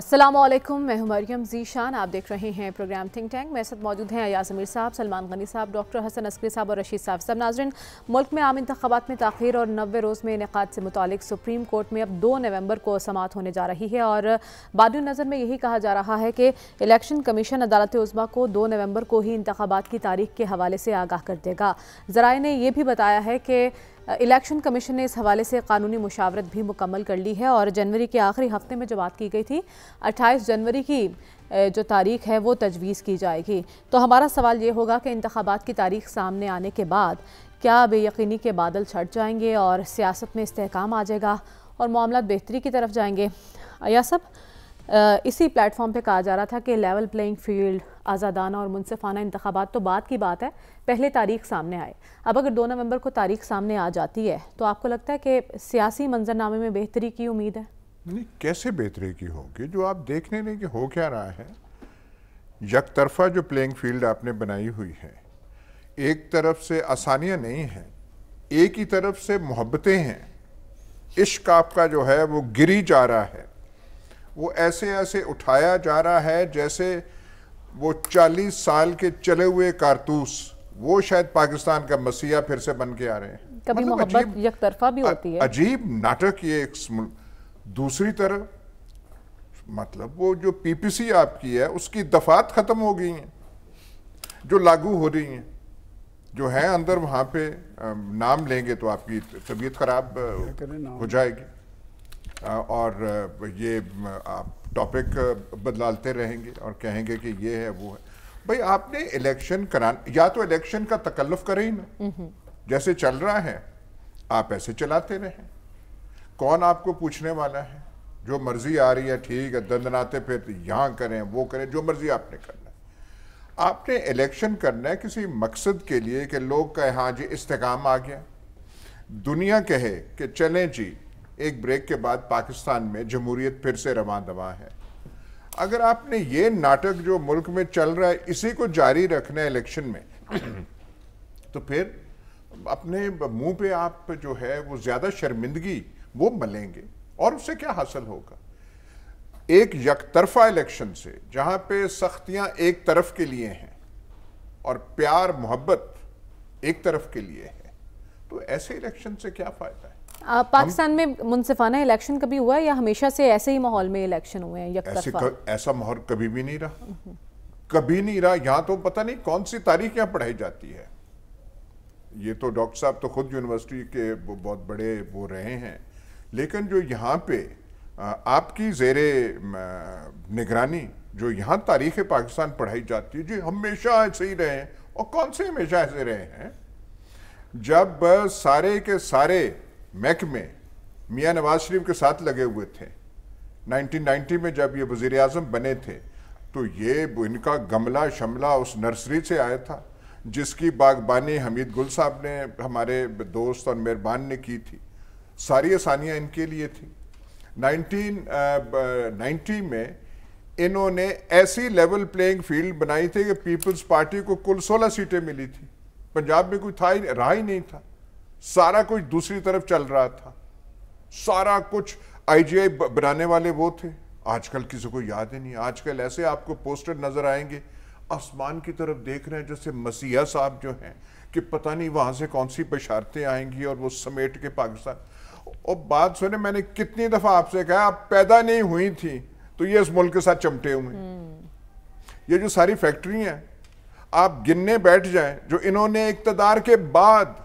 असलम मैं हूं मरियम जीशान आप देख रहे हैं प्रोग्राम थिंक टैंक मेरे साथ मौजूद हैं अयाज अमीर साहब सलमान गनी साहब डॉक्टर हसन अस्करी साहब और रशीद साहब सब नाजरन मुल्क में आम इंतबात में तखिर और नबे रोज़ में इनका से मुतक सुप्रीम कोर्ट में अब दो नवंबर को समात होने जा रही है और बाद नज़र में यही कहा जा रहा है कि इलेक्शन कमीशन अदालत उजमा को दो नवंबर को ही इंतबात की तारीख के हवाले से आगाह कर देगा ज़रा ने यह भी बताया है कि इलेक्शन कमीशन ने इस हवाले से कानूनी मुशावरत भी मुकम्मल कर ली है और जनवरी के आखिरी हफ्ते में जो बात की गई थी अट्ठाईस जनवरी की जो तारीख है वो तजवीज़ की जाएगी तो हमारा सवाल ये होगा कि इंतबात की तारीख सामने आने के बाद क्या बेयकीनी के बादल छट जाएंगे और सियासत में इसकाम आ जाएगा और मामला बेहतरी की तरफ जाएंगे या सब इसी प्लेटफॉर्म पे कहा जा रहा था कि लेवल प्लेइंग फील्ड आज़ादाना और मुनफाना इंतबात तो बाद की बात है पहले तारीख सामने आए अब अगर दो नवंबर को तारीख सामने आ जाती है तो आपको लगता है कि सियासी मंजरनामे में बेहतरी की उम्मीद है नहीं कैसे बेहतरी की होगी जो आप देखने नहीं कि हो क्या रहा है यक तरफा जो प्लेइंग फील्ड आपने बनाई हुई है एक तरफ से आसानियाँ नहीं हैं एक ही तरफ से मोहब्बतें हैं इश्क आपका जो है वो गिरी जा रहा है वो ऐसे ऐसे उठाया जा रहा है जैसे वो 40 साल के चले हुए कारतूस वो शायद पाकिस्तान का मसीहा फिर से बन के आ रहे हैं कभी मतलब मोहब्बत तरफा भी होती है अजीब नाटक ये एक दूसरी तरफ मतलब वो जो पीपीसी आपकी है उसकी दफात ख़त्म हो गई हैं जो लागू हो रही हैं जो है अंदर वहां पे नाम लेंगे तो आपकी तबीयत ख़राब हो जाएगी और ये आप टॉपिक बदलाते रहेंगे और कहेंगे कि ये है वो है भाई आपने इलेक्शन करा या तो इलेक्शन का तकल्लफ करें ही ना जैसे चल रहा है आप ऐसे चलाते रहें कौन आपको पूछने वाला है जो मर्जी आ रही है ठीक है दंदनाते फिर तो यहाँ करें वो करें जो मर्जी आपने करना है आपने इलेक्शन करना है किसी मकसद के लिए कि लोग कहें हाँ जी इस्तेकाम आ गया दुनिया कहे कि चलें जी एक ब्रेक के बाद पाकिस्तान में जमहूरियत फिर से रवा दवा है अगर आपने ये नाटक जो मुल्क में चल रहा है इसी को जारी रखना है इलेक्शन में तो फिर अपने मुंह पे आप जो है वो ज़्यादा शर्मिंदगी वो मलेंगे और उससे क्या हासिल होगा एक यकतरफा इलेक्शन से जहां पे सख्तियां एक तरफ के लिए हैं और प्यार मोहब्बत एक तरफ के लिए है तो ऐसे इलेक्शन से क्या फ़ायदा है पाकिस्तान में मुनसिफाना इलेक्शन कभी हुआ है या हमेशा से ऐसे ही माहौल में इलेक्शन हुए हैं ऐसे कर, ऐसा माहौल कभी भी नहीं रहा कभी नहीं रहा यहाँ तो पता नहीं कौन सी तारीख यहाँ पढ़ाई जाती है ये तो डॉक्टर साहब तो खुद यूनिवर्सिटी के बहुत बड़े वो रहे हैं लेकिन जो यहाँ पे आपकी जेर निगरानी जो यहाँ तारीख पाकिस्तान पढ़ाई जाती है जी हमेशा ऐसे ही रहे हैं और कौन से हमेशा ऐसे रहे हैं जब सारे के सारे महकमे मियाँ नवाज शरीफ के साथ लगे हुए थे 1990 में जब ये वजीर अजम बने थे तो ये इनका गमला शमला उस नर्सरी से आया था जिसकी बागबानी हमीद गुल साहब ने हमारे दोस्त और मेहरबान ने की थी सारी आसानियाँ इनके लिए थी 1990 में इन्होंने ऐसी लेवल प्लेइंग फील्ड बनाई थी कि पीपल्स पार्टी को कुल 16 सीटें मिली थी पंजाब में कोई था ही रहा ही नहीं था सारा कुछ दूसरी तरफ चल रहा था सारा कुछ आईजीआई बनाने वाले वो थे आजकल किसी को याद ही नहीं आजकल ऐसे आपको पोस्टर नजर आएंगे आसमान की तरफ देख रहे हैं जैसे मसीहा साहब जो हैं कि पता नहीं वहां से कौन सी बशारतें आएंगी और वो समेट के पाकिस्तान और बात सुने मैंने कितनी दफा आपसे कहा आप पैदा नहीं हुई थी तो ये इस मुल्क के साथ चमटे हुए ये जो सारी फैक्ट्री हैं आप गिनने बैठ जाएं जो इन्होंने इकतदार के बाद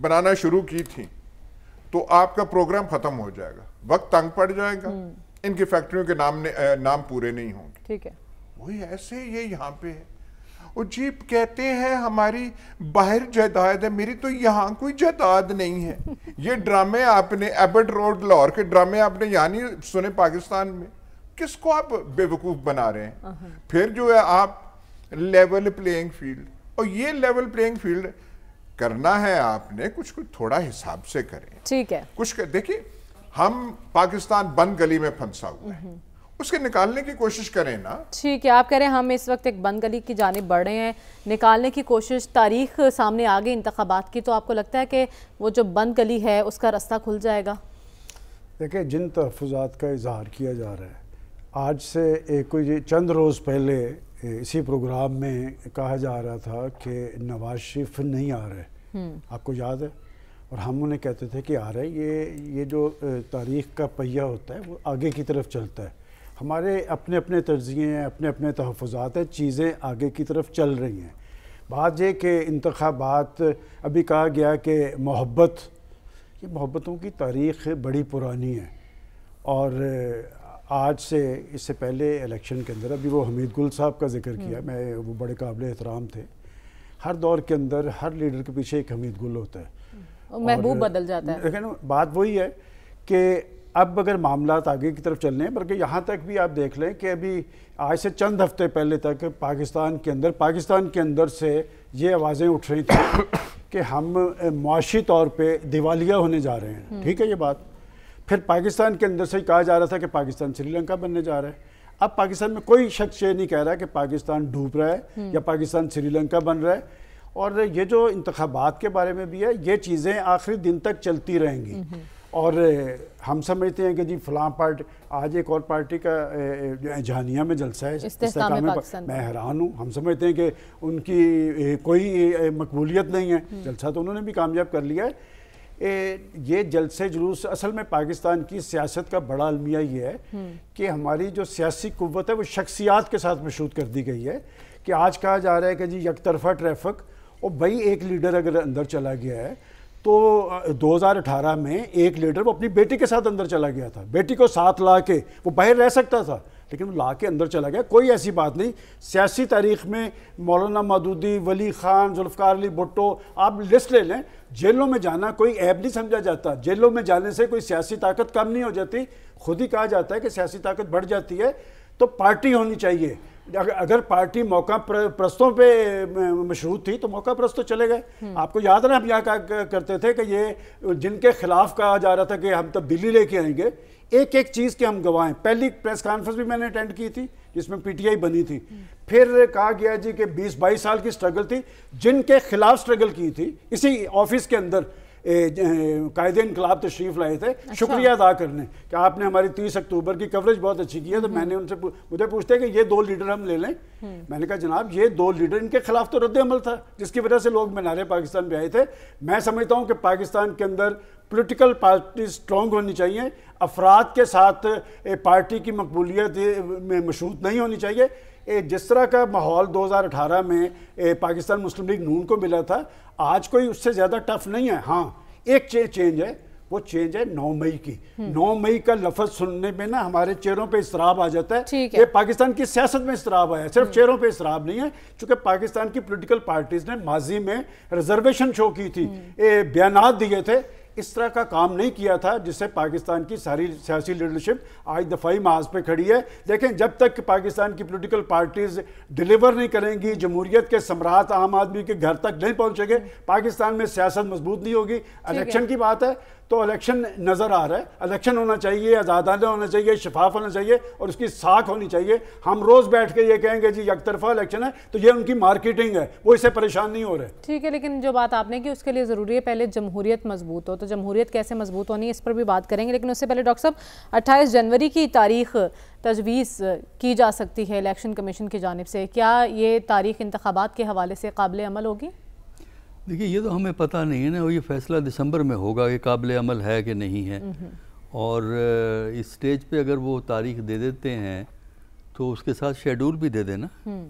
बनाना शुरू की थी तो आपका प्रोग्राम खत्म हो जाएगा वक्त तंग पड़ जाएगा हम्म। इनकी फैक्ट्रियों के नाम ने नाम पूरे नहीं होंगे ठीक है वही ऐसे ये यहाँ पे है और जी कहते हैं हमारी बाहर जायदाद है मेरी तो यहाँ कोई जायदाद नहीं है ये ड्रामे आपने एबर्ड रोड लाहौर के ड्रामे आपने यहाँ नहीं सुने पाकिस्तान में किसको आप बेवकूफ़ बना रहे हैं फिर जो है आप लेवल प्लेइंग फील्ड और ये लेवल प्लेइंग फील्ड करना है आपने कुछ कुछ थोड़ा हिसाब से करें ठीक है कुछ कर, देखिए हम पाकिस्तान बंद गली में फंसा हुआ है हम्म। उसके निकालने की कोशिश करें ना ठीक है आप कह रहे हैं हम इस वक्त एक बंद गली की जानब बढ़ रहे हैं निकालने की कोशिश तारीख सामने आ गई इंतबात की तो आपको लगता है कि वो जो बंद गली है उसका रास्ता खुल जाएगा देखिए जिन तहफात का इजहार किया जा रहा है आज से एक कोई चंद रोज़ पहले इसी प्रोग्राम में कहा जा रहा था कि नवाज शरीफ नहीं आ रहे हम्म। आपको याद है और हम उन्हें कहते थे कि आ रहे ये ये जो तारीख का पहिया होता है वो आगे की तरफ चलता है हमारे अपने अपने तर्जिए हैं अपने अपने तहफ़ात हैं चीज़ें आगे की तरफ चल रही हैं बात यह कि इंतबात अभी कहा गया कि मोहब्बत ये मोहब्बतों की तारीख बड़ी पुरानी है और आज से इससे पहले इलेक्शन के अंदर अभी वो हमीद गुल साहब का जिक्र हम्म। किया मैं वो बड़े काबिल एहतराम थे हर दौर के अंदर हर लीडर के पीछे एक हमीद गुल होता है हम्म। महबूब बदल जाता है लेकिन बात वही है कि अब अगर मामला आगे की तरफ चल रहे हैं बल्कि यहाँ तक भी आप देख लें कि अभी आज से चंद हफ्ते पहले तक पाकिस्तान के अंदर पाकिस्तान के अंदर से ये आवाज़ें उठ रही थी कि हम मुआशी तौर पर दिवालिया होने जा रहे हैं हम्म। ठीक है ये बात फिर पाकिस्तान के अंदर से ही कहा जा रहा था कि पाकिस्तान श्रीलंका बनने जा रहा है अब पाकिस्तान में कोई शख्स ये नहीं कह रहा कि पाकिस्तान डूब रहा है हम्म। या पाकिस्तान श्रीलंका बन रहा है और ये जो इंतबात के बारे में भी है ये चीज़ें आखिरी दिन तक चलती रहेंगी हम्म। और हम समझते हैं कि जी फलां पार्टी आज एक और पार्टी का जहानिया में जलसा है इस्तेकाम में मैं हैरान हूँ हम समझते हैं कि उनकी कोई मकबूलियत नहीं है हम्म। जलसा तो उन्होंने भी कामयाब कर लिया है ए, ये जलसे जुलूस असल में पाकिस्तान की सियासत का बड़ा अलमिया ये है हम्म। कि हमारी जो सियासी कुत है वो शख्सियात के साथ मशहूद कर दी गई है कि आज कहा जा रहा है कि जी यक तरफा ट्रैफिक और भाई एक लीडर अगर अंदर चला गया है तो 2018 में एक लीडर वो अपनी बेटी के साथ अंदर चला गया था बेटी को साथ ला के वो बाहर रह सकता था लेकिन वो ला के अंदर चला गया कोई ऐसी बात नहीं सियासी तारीख में मौलाना मदूदी वली खान जुल्फकार अली भुट्टो आप लिस्ट ले लें जेलों में जाना कोई ऐब नहीं समझा जाता जेलों में जाने से कोई सियासी ताकत कम नहीं हो जाती खुद ही कहा जाता है कि सियासी ताकत बढ़ जाती है तो पार्टी होनी चाहिए अगर पार्टी मौका प्रस्तों पे मशरूत थी तो मौका प्रस्त चले गए हम्म। आपको याद ना हम यहाँ करते थे कि ये जिनके खिलाफ कहा जा रहा था कि हम तब्दीली तो लेके आएंगे एक एक चीज़ के हम गवाह पहली प्रेस कॉन्फ्रेंस भी मैंने अटेंड की थी जिसमें पीटीआई बनी थी फिर कहा गया जी कि 20 बाईस साल की स्ट्रगल थी जिनके खिलाफ स्ट्रगल की थी इसी ऑफिस के अंदर कायदे इनकलाब तशरीफ लाए थे अच्छा। शुक्रिया अदा करने कि आपने हमारी तीस अक्टूबर की कवरेज बहुत अच्छी की है तो हम्म। मैंने उनसे मुझे पूछते कि ये दो लीडर हम ले लें हम्म। मैंने कहा जनाब ये दो लीडर इनके खिलाफ तो रद्दमल था जिसकी वजह से लोग मीनारे पाकिस्तान पे आए थे मैं समझता हूँ कि पाकिस्तान के अंदर पोलिटिकल पार्टी स्ट्रॉन्ग होनी चाहिए अफराद के साथ पार्टी की मकबूलियत में मशरूत नहीं होनी चाहिए जिस तरह का माहौल 2018 में पाकिस्तान मुस्लिम लीग नून को मिला था आज कोई उससे ज़्यादा टफ नहीं है हाँ एक चे, चेंज है वो चेंज है नौ मई की हम्म। नौ मई का लफज सुनने में ना हमारे चेहरों पे इसराब आ जाता है ये पाकिस्तान की सियासत में इसराब आया सिर्फ हम्म। चेहरों पे इसराब नहीं है क्योंकि पाकिस्तान की पॉलिटिकल पार्टीज ने माजी में रिजर्वेशन शो की थी हम्म। बयान दिए थे इस तरह का काम नहीं किया था जिससे पाकिस्तान की सारी सियासी लीडरशिप आज दफाई महाज पे खड़ी है देखें जब तक पाकिस्तान की पोलिटिकल पार्टीज डिलीवर नहीं करेंगी जमहूरियत के सम्राट आम आदमी के घर तक नहीं पहुंचेंगे पाकिस्तान में सियासत मजबूत नहीं होगी इलेक्शन की बात है तो इलेक्शन नज़र आ रहा है इलेक्शन होना चाहिए आज़ादाना होना चाहिए शफाफ होना चाहिए और उसकी साख होनी चाहिए हम रोज़ बैठ के ये कहेंगे जी एक तरफा इलेक्शन है तो ये उनकी मार्केटिंग है वो इसे परेशान नहीं हो रहे ठीक है लेकिन जो बात आपने की उसके लिए ज़रूरी है पहले जमहूरियत मजबूत हो तो जमहूरियत कैसे मजबूत होनी है इस पर भी बात करेंगे लेकिन उससे पहले डॉक्टर साहब अट्ठाईस जनवरी की तारीख तजवीज़ की जा सकती है इलेक्शन कमीशन की जानब से क्या ये तारीख इंतबात के हवाले से काबिल अमल होगी देखिए ये तो हमें पता नहीं है ना ये फैसला दिसंबर में होगा कि काबिल अमल है कि नहीं है हम्म, हम्म। और इस स्टेज पे अगर वो तारीख दे देते हैं तो उसके साथ शेड्यूल भी दे देना हम्म।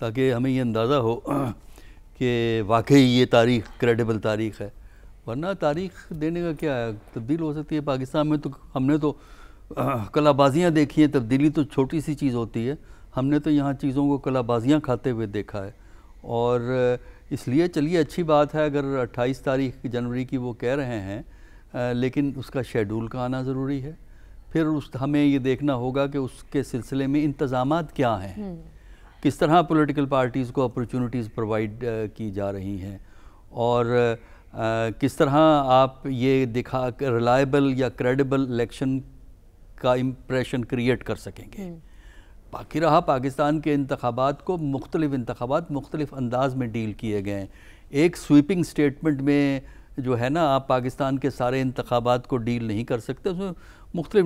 ताकि हमें ये अंदाज़ा हो कि वाकई ये तारीख क्रेडिबल तारीख है वरना तारीख देने का क्या है तब्दील हो सकती है पाकिस्तान में तो हमने तो कलाबाजियाँ देखी हैं तब्दीली तो छोटी सी चीज़ होती है हमने तो यहाँ चीज़ों को कलाबाजियाँ खाते हुए देखा है और इसलिए चलिए अच्छी बात है अगर 28 तारीख जनवरी की वो कह रहे हैं आ, लेकिन उसका शेड्यूल का आना ज़रूरी है फिर उस हमें ये देखना होगा कि उसके सिलसिले में इंतज़ाम क्या हैं हम्म। किस तरह पॉलिटिकल पार्टीज़ को अपॉर्चुनिटीज़ प्रोवाइड की जा रही हैं और किस तरह आप ये दिखा रिलायबल या क्रेडिबल इलेक्शन का इम्प्रेशन क्रिएट कर सकेंगे हम्म। बाकी रहा पाकिस्तान के इंतबात को मुख्तलिफ इंतबात मुख्तलिफ अंदाज में डील किए गए एक स्वीपिंग स्टेटमेंट में जो है ना आप पाकिस्तान के सारे इंतबात को डील नहीं कर सकते उसमें मुख्तलि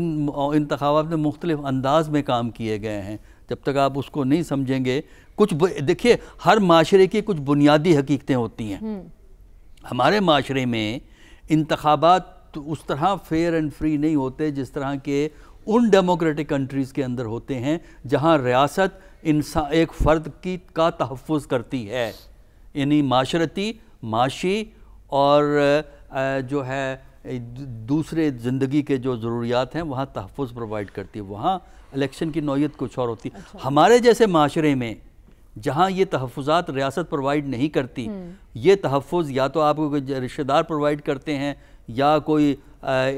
इंतबात में मुख्तलिफ अंदाज में काम किए गए हैं जब तक आप उसको नहीं समझेंगे कुछ देखिए हर माशरे की कुछ बुनियादी हकीकतें होती हैं हम्म। हमारे माशरे में इंतबात तो उस तरह फेयर एंड फ्री नहीं होते जिस तरह के उन डेमोक्रेटिक कंट्रीज़ के अंदर होते हैं जहाँ रियासत इंसान एक फ़र्द की का तहफ़ करती है यानी माशरती माशी और जो है दूसरे ज़िंदगी के जो ज़रूरियात हैं वहाँ तहफ़ प्रोवाइड करती है वहाँ इलेक्शन की नौीयत कुछ और होती है अच्छा। हमारे जैसे माशरे में जहाँ ये तहफ़ात रियासत प्रोवाइड नहीं करती हम्म। ये तहफ़ या तो आपको रिश्तेदार प्रोवाइड करते हैं या कोई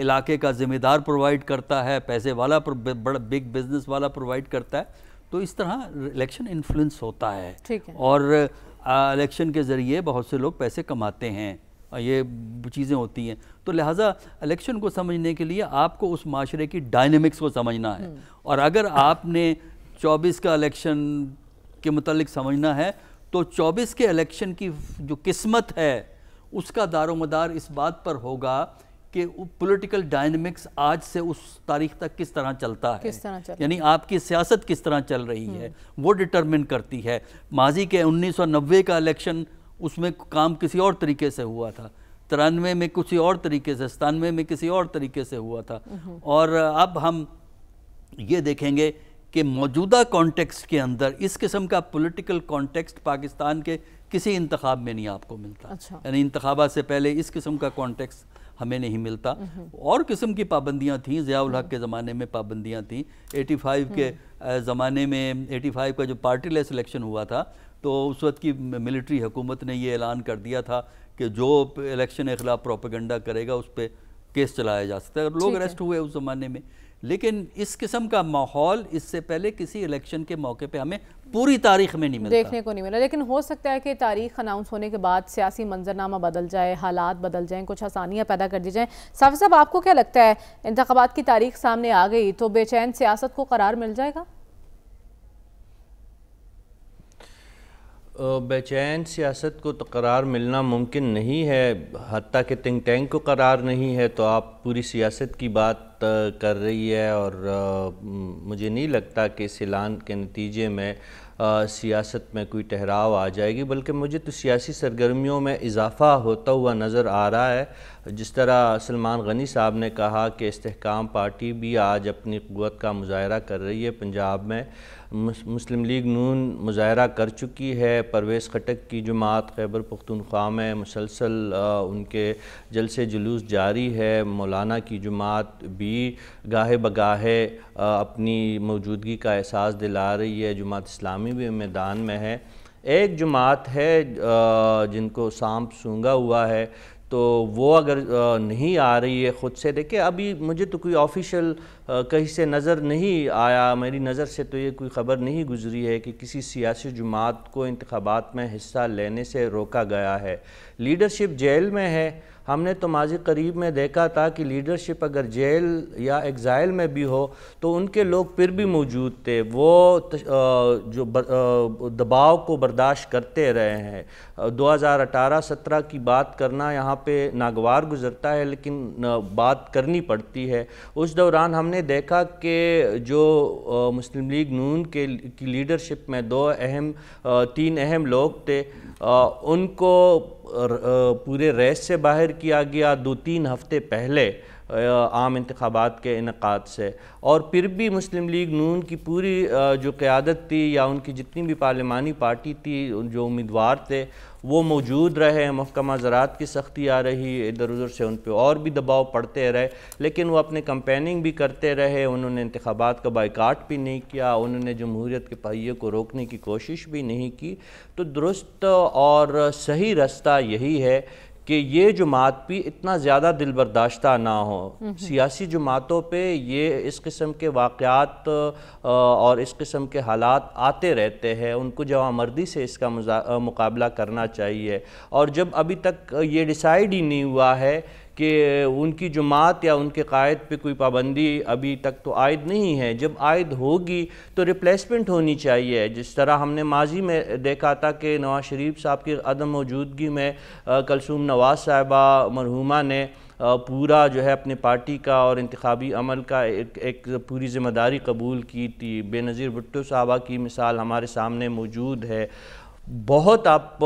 इलाके का ज़िम्मेदार प्रोवाइड करता है पैसे वाला बड़ा बिग बिजनेस वाला प्रोवाइड करता है तो इस तरह इलेक्शन इन्फ्लुएंस होता है, है। और इलेक्शन के ज़रिए बहुत से लोग पैसे कमाते हैं ये चीज़ें होती हैं तो लिहाजा इलेक्शन को समझने के लिए आपको उस माशरे की डायनेमिक्स को समझना है हम्म। और अगर आपने 24 का इलेक्शन के मतलब समझना है तो 24 के इलेक्शन की जो किस्मत है उसका दारोमदार इस बात पर होगा कि पॉलिटिकल डायनेमिक्स आज से उस तारीख तक किस तरह चलता है किस तरह चलता यानी आपकी सियासत किस तरह चल रही है हम्म। वो डिटरमिन करती है माजी के 1990 का इलेक्शन उसमें काम किसी और तरीके से हुआ था तिरानवे में किसी और तरीके से सतानवे में किसी और तरीके से हुआ था हम्म। और अब हम ये देखेंगे कि मौजूदा कॉन्टेक्स्ट के अंदर इस किस्म का पॉलिटिकल कॉन्टेक्स्ट पाकिस्तान के किसी इंतखब में नहीं आपको मिलता अच्छा। यानी इंतबा से पहले इस किस्म का कॉन्टेक्स्ट हमें नहीं मिलता नहीं। हम्म। और किस्म की पाबंदियाँ थी ज़ियाउल हक के ज़माने में पाबंदियाँ थीं 85 के हम्म। ज़माने में 85 का जो पार्टी लेस इलेक्शन हुआ था तो उस वक्त की मिलिट्री हुकूमत ने ये ऐलान कर दिया था कि जो इलेक्शन के ख़िलाफ़ प्रोपेगेंडा करेगा उस पर केस चलाया जा सकता है लोग अरेस्ट हुए उस ज़माने में लेकिन इस किस्म का माहौल इससे पहले किसी इलेक्शन के मौके पे हमें पूरी तारीख में नहीं मिलता देखने को नहीं मिला लेकिन हो सकता है कि तारीख अनाउंस होने के बाद सियासी मंजरनामा बदल जाए हालात बदल जाएं कुछ आसानियां पैदा कर दी जाएं साफ साहब आपको क्या लगता है इंतबात की तारीख सामने आ गई तो बेचैन सियासत को करार मिल जाएगा बेचैन सियासत को तो करार मिलना मुमकिन नहीं है हती कि थिंक टैंक को करार नहीं है तो आप पूरी सियासत की बात बात कर रही है और मुझे नहीं लगता कि इस ऐलान के नतीजे में सियासत में कोई ठहराव आ जाएगी बल्कि मुझे तो सियासी सरगर्मियों में इजाफ़ा होता हुआ नज़र आ रहा है जिस तरह सलमान गनी साहब ने कहा कि इसकाम पार्टी भी आज अपनी क़वत का मुजाहरा कर रही है पंजाब में मुस्लिम लीग नून मुजाहरा कर चुकी है परवेज़ खटक की जमात खैबर पख्तनख्वा में मुसलसल उनके जलसे जुलूस जारी है मौलाना की जमात भी गाहे बगाहे अपनी मौजूदगी का एहसास दिला रही है जमात इस्लामी भी मैदान में है एक जमात है जिनको सांप सूंगा हुआ है तो वो अगर नहीं आ रही है ख़ुद से देखिए अभी मुझे तो कोई ऑफिशियल कहीं से नज़र नहीं आया मेरी नज़र से तो ये कोई ख़बर नहीं गुजरी है कि किसी सियासी जमात को इंतबात में हिस्सा लेने से रोका गया है लीडरशिप जेल में है हमने तो माजी करीब में देखा था कि लीडरशिप अगर जेल या एग्ज़ाइल में भी हो तो उनके लोग फिर भी मौजूद थे वो जो दबाव को बर्दाश्त करते रहे हैं 2018-17 की बात करना यहाँ पे नागवार गुजरता है लेकिन बात करनी पड़ती है उस दौरान हमने देखा कि जो मुस्लिम लीग नून के की लीडरशिप में दो अहम तीन अहम लोग थे उनको पूरे रेस से बाहर किया गया दो तीन हफ्ते पहले आम इंतबात के इनका से और फिर भी मुस्लिम लीग नून की पूरी जो क़्यादत थी या उनकी जितनी भी पार्लिमानी पार्टी थी जो उम्मीदवार थे वो मौजूद रहे महकमा ज़रात की सख्ती आ रही इधर उधर से उन पर और भी दबाव पड़ते रहे लेकिन वो अपने कंपेनिंग भी करते रहे उन्होंने इंतबात का बाइकाट भी नहीं किया उन्होंने जमहूरीत के पहिए को रोकने की कोशिश भी नहीं की तो दुरुस्त और सही रास्ता यही है कि ये जमात भी इतना ज़्यादा दिल बर्दाश्ता ना हो सियासी जमातों पर ये इस किस्म के वाक़ात और इस किस्म के हालात आते रहते हैं उनको जवा मर्दी से इसका मुकाबला करना चाहिए और जब अभी तक ये डिसाइड ही नहीं हुआ है कि उनकी जमात या उनके कायद पे कोई पाबंदी अभी तक तो आयद नहीं है जब आयद होगी तो रिप्लेसमेंट होनी चाहिए जिस तरह हमने माजी में देखा था कि नवाज शरीफ साहब की अदम मौजूदगी में कलसूम नवाज साहबा मरहुमा ने पूरा जो है अपने पार्टी का और इंतबी अमल का एक, एक पूरी ज़िम्मेदारी कबूल की थी बेनज़ीर भुट्टो साहबा की मिसाल हमारे सामने मौजूद है बहुत आप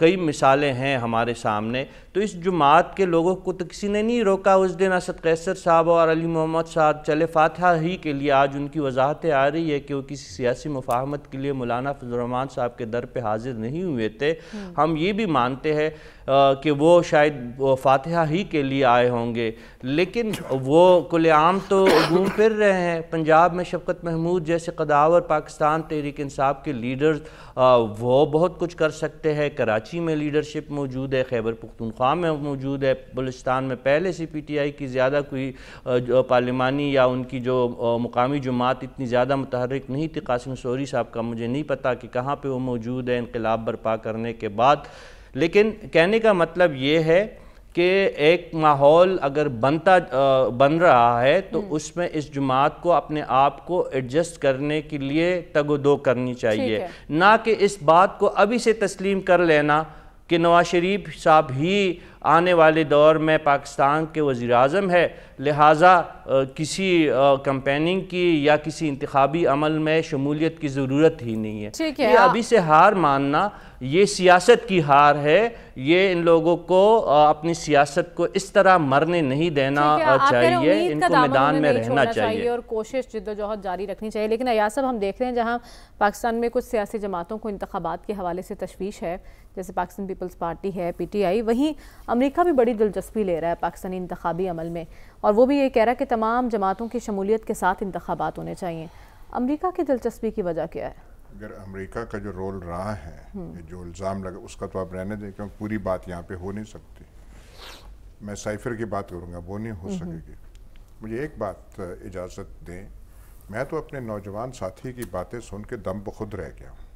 कई मिसालें हैं हमारे सामने तो इस जुमात के लोगों को तो किसी ने नहीं रोका उस दिन असद कैसर साहब और अली मोहम्मद साहब चले फातहा ही के लिए आज उनकी वजाहतें आ रही है कि वो किसी सियासी मुफाहमत के लिए मौलाना फजलरहमान साहब के दर पर हाजिर नहीं हुए थे हम्म। हम ये भी मानते हैं कि वो शायद फातिहा ही के लिए आए होंगे लेकिन वो कुलआम तो घूम फिर रहे हैं पंजाब में शफकत महमूद जैसे कदावर पाकिस्तान तहरीक इंसाफ के लीडर्स वो बहुत कुछ कर सकते हैं कराची में लीडरशिप मौजूद है खैबर पख्तनख्वा में मौजूद है बलुस्तान में पहले से पी टी आई की ज़्यादा कोई पार्लिमानी या उनकी जो मुकामी जमात इतनी ज़्यादा मतहरक नहीं थी कासिम सोरी साहब का मुझे नहीं पता कि कहाँ पर वो मौजूद है इनकलाब बर्पा करने के बाद लेकिन कहने का मतलब ये है कि एक माहौल अगर बनता बन रहा है तो हम्म। उसमें इस जुमात को अपने आप को एडजस्ट करने के लिए तगो दो करनी चाहिए ना कि इस बात को अभी से तस्लीम कर लेना कि नवाज शरीफ साहब ही आने वाले दौर में पाकिस्तान के वज़ी अजम है लिहाजा किसी कंपेनिंग की या किसी इंतबी अमल में शमूलियत की ज़रूरत ही नहीं है ठीक है हाँ। अभी से हार मानना ये सियासत की हार है ये इन लोगों को अपनी सियासत को इस तरह मरने नहीं देना चाहिए इनको मैदान में रहना चाहिए।, चाहिए और कोशिश जद्दोजहद जारी रखनी चाहिए लेकिन अयासब हम देख रहे हैं जहाँ पाकिस्तान में कुछ सियासी जमातों को इंतबात के हवाले से तशवीश है जैसे पाकिस्तान पीपल्स पार्टी है पीटीआई वहीं अमेरिका भी बड़ी दिलचस्पी ले रहा है पाकिस्तानी इंतबी अमल में और वो भी ये कह रहा है कि तमाम जमातों की शमूलियत के साथ इंतबात होने चाहिए अमरीका की दिलचस्पी की वजह क्या है अगर अमरीका का जो रोल रहा है हम्म। जो इल्ज़ाम लगा उसका तो आप रहने दें क्योंकि पूरी बात यहाँ पर हो नहीं सकती मैं साइफर की बात करूँगा वो नहीं हो हम्म, हम्म। सकेगी मुझे एक बात इजाज़त दें मैं तो अपने नौजवान साथी की बातें सुन के दम बखुद रह गया हूँ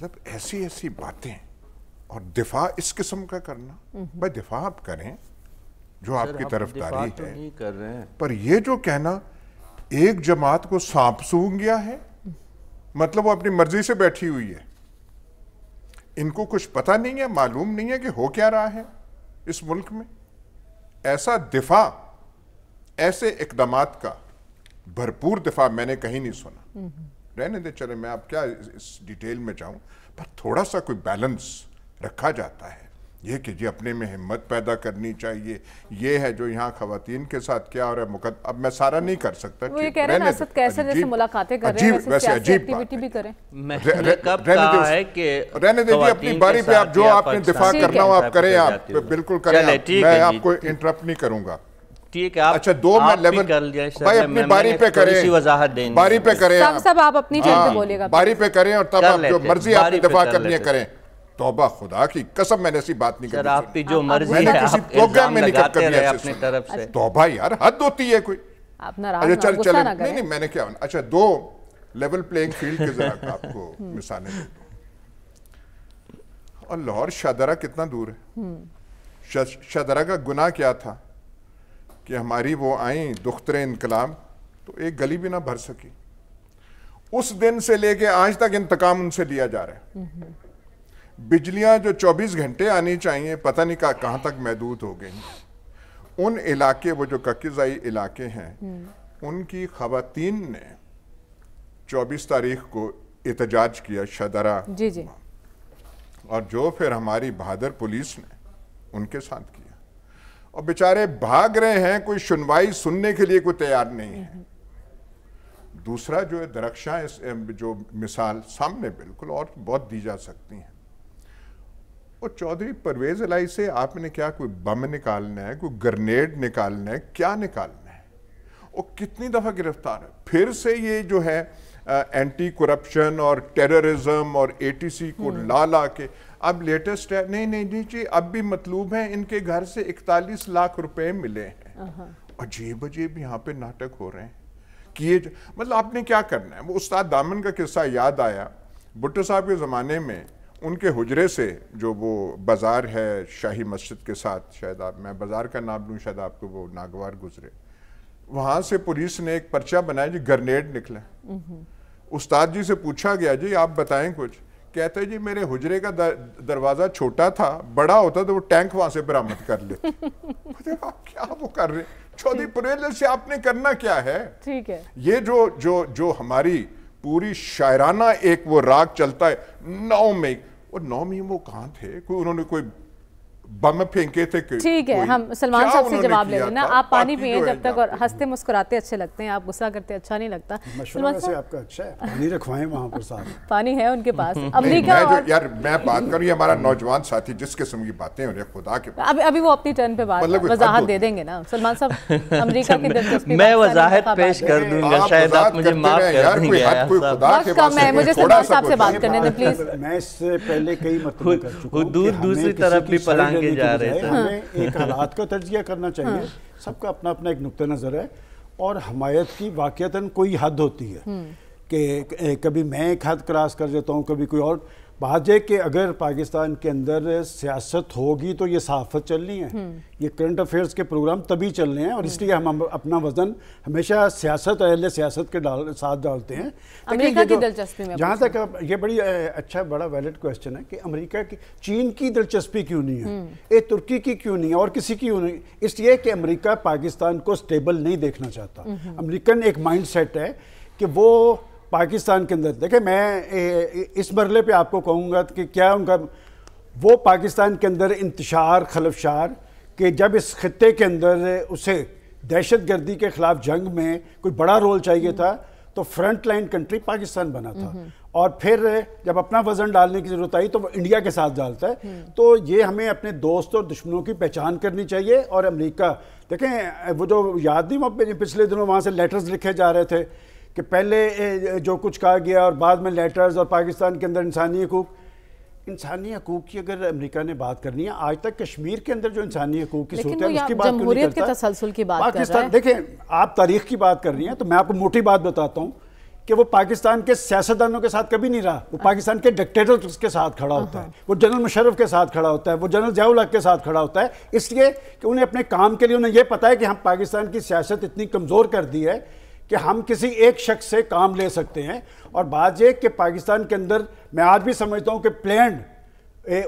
मतलब ऐसी ऐसी बातें और दिफा इस किस्म का करना हम्म। भाई दिफा आप करें जो आपकी तरफ तो है पर यह जो कहना एक जमात को सांप सूंग गया है मतलब वो अपनी मर्जी से बैठी हुई है इनको कुछ पता नहीं है मालूम नहीं है कि हो क्या रहा है इस मुल्क में ऐसा दिफा ऐसे इकदाम का भरपूर दिफा मैंने कहीं नहीं सुना हम्म। रहने दे चले मैं आप क्या इस डिटेल में जाऊं पर थोड़ा सा कोई बैलेंस रखा जाता है ये कि जी अपने में हिम्मत पैदा करनी चाहिए ये है जो यहाँ खातन के साथ क्या और मुकद अब मैं सारा नहीं कर सकता वो ये कह रहे हैं असद कैसे जैसे मुलाकातें कर रहे हैं अजीब एक्टिविटी भी करें रहने दीजिए अपनी बारी पे आप जो आपने दिफा करना हो आप करें आप बिल्कुल करें मैं आपको इंटरप्ट नहीं करूंगा ठीक है आप अच्छा दो आप कर भाई अपनी बारी पे करें वजाहत बारी पे करें सब सब आप अपनी जगह हाँ, बोलेगा बारी पे करें और तब आप जो मर्जी दफा करनी है करें तौबा खुदा की कसम मैंने ऐसी बात नहीं करी आपकी जो मर्जी है किसी प्रोग्राम में कर अपनी तरफ से अच्छा। यार हद होती है कोई अच्छा, चल चल नहीं नहीं मैंने क्या अच्छा दो लेवल प्लेइंग फील्ड जरा आपको हम्म। मिसालें और लाहौर शाहदरा कितना दूर है हम्म। शाहदरा का गुना क्या था कि हमारी वो आई दुख्तर इनकलाब तो एक गली भी ना भर सकी उस दिन से लेके आज तक इंतकाम उनसे लिया जा रहा है बिजलियां जो 24 घंटे आनी चाहिए पता नहीं कहा, कहां तक महदूद हो गई उन इलाके वो जो ककिजाई इलाके हैं उनकी खातन ने 24 तारीख को एहतजाज किया शदरा जी जी और जो फिर हमारी बहादुर पुलिस ने उनके साथ किया और बेचारे भाग रहे हैं कोई सुनवाई सुनने के लिए कोई तैयार नहीं है दूसरा जो है दरक्षा इस जो मिसाल सामने बिल्कुल और बहुत दी जा सकती हैं और चौधरी परवेज अलाई से आपने क्या कोई बम निकालना है कोई ग्रनेड निकालना है क्या निकालना है और कितनी दफ़ा गिरफ्तार है फिर से ये जो है आ, एंटी करप्शन और टेररिज्म और एटीसी को हम्म। ला ला के अब लेटेस्ट है नहीं नहीं जी जी अब भी मतलूब हैं इनके घर से इकतालीस लाख रुपए मिले हैं अजीब अजीब यहाँ पे नाटक हो रहे हैं किए मतलब आपने क्या करना है वो उस्ताद दामन का किस्सा याद आया भुट्टो साहब के ज़माने में उनके हुजरे से जो वो बाज़ार है शाही मस्जिद के साथ शायद आप मैं बाज़ार का नाम लूँ शायद आपको वो नागवार गुजरे वहाँ से पुलिस ने एक पर्चा बनाया जी ग्रनेड निकला उस्ताद जी से पूछा गया जी आप बताएं कुछ कहते जी मेरे हुजरे का दरवाज़ा छोटा था बड़ा होता तो वो टैंक वहां से बरामद कर ले आप क्या वो कर रहे चौधरी परेल से आपने करना क्या है ठीक है ये जो जो जो हमारी पूरी शायराना एक वो राग चलता है नौ में और नौ में वो कहाँ थे कोई उन्होंने कोई बम फेंके थे ठीक है हम सलमान साहब से जवाब ले लेना आप पानी पिए जब तक और हंसते मुस्कुराते अच्छे लगते हैं आप गुस्सा करते अच्छा नहीं लगता से आपका अच्छा है पानी रखवाएं वहां पर साथ पानी है उनके पास अमेरिका और... यार मैं बात करूं ये हमारा नौजवान साथी जिस किस्म की बातें हो रही है खुदा के अभी अभी वो अपनी टर्न पे बात मतलब वजाहत दे देंगे ना सलमान साहब अमरीका की मैं वजाहत पेश कर दूंगा शायद आप मुझे माफ कर मुझे सलमान साहब से बात करने दें प्लीज मैं इससे पहले कई मतलब दूसरी तरफ भी पलांग आगे जा रहे थे हमें हाँ। एक हालात का तजिया करना चाहिए हाँ। सबका अपना अपना एक नुक़ नज़र है और हमायत की वाक़ता कोई हद होती है हम्म। कि कभी मैं एक हद क्रॉस कर देता हूँ कभी कोई और बाजे के अगर पाकिस्तान के अंदर सियासत होगी तो ये सहाफत चलनी है हम्म। ये करंट अफेयर्स के प्रोग्राम तभी चलने हैं और हम्म। इसलिए हम अपना वजन हमेशा सियासत अहल सियासत के डाल, साथ डालते हैं अमेरिका की दिलचस्पी में जहाँ तक आप ये बड़ी अच्छा बड़ा वैलिड क्वेश्चन है कि अमेरिका की चीन की दिलचस्पी क्यों नहीं है हम्म। ये तुर्की की क्यों नहीं है और किसी की क्यों नहीं इसलिए कि अमरीका पाकिस्तान को स्टेबल नहीं देखना चाहता अमरीकन एक माइंड है कि वो पाकिस्तान के अंदर देखिए मैं इस मरले पे आपको कहूँगा कि क्या उनका वो पाकिस्तान के अंदर इंतशार खलफशार कि जब इस खत्े के अंदर उसे दहशत गर्दी के ख़िलाफ़ जंग में कोई बड़ा रोल चाहिए था तो फ्रंट लाइन कंट्री पाकिस्तान बना था हम्म। और फिर जब अपना वजन डालने की ज़रूरत आई तो वो इंडिया के साथ डालता है हम्म। तो ये हमें अपने दोस्त और दुश्मनों की पहचान करनी चाहिए और अमरीका देखें वो जो याद नहीं वो पिछले दिनों वहाँ से लेटर्स लिखे जा रहे थे कि पहले जो कुछ कहा गया और बाद में लेटर्स और पाकिस्तान के अंदर इंसानी हकूक इंसानी हकूक की अगर अमेरिका ने बात करनी है आज तक कश्मीर के अंदर जो इंसानी हकूक की सूरत है उसकी बात जमहूरियत के तसलसल की बात पाकिस्तान देखें आप तारीख की बात कर रही हैं तो मैं आपको मोटी बात बताता हूँ कि वो पाकिस्तान के सियासतदानों के साथ कभी नहीं रहा वो पाकिस्तान के डिक्टेटर्स हाँ। के साथ खड़ा होता है वो जनरल मुशरफ के साथ खड़ा होता है वो जनरल जयाउलक के साथ खड़ा होता है इसलिए कि उन्हें अपने काम के लिए उन्हें यह पता है कि हम हाँ, पाकिस्तान की सियासत इतनी कमज़ोर कर दी है कि हम किसी एक शख्स से काम ले सकते हैं और बात यह कि पाकिस्तान के अंदर मैं आज भी समझता हूँ कि प्लैंड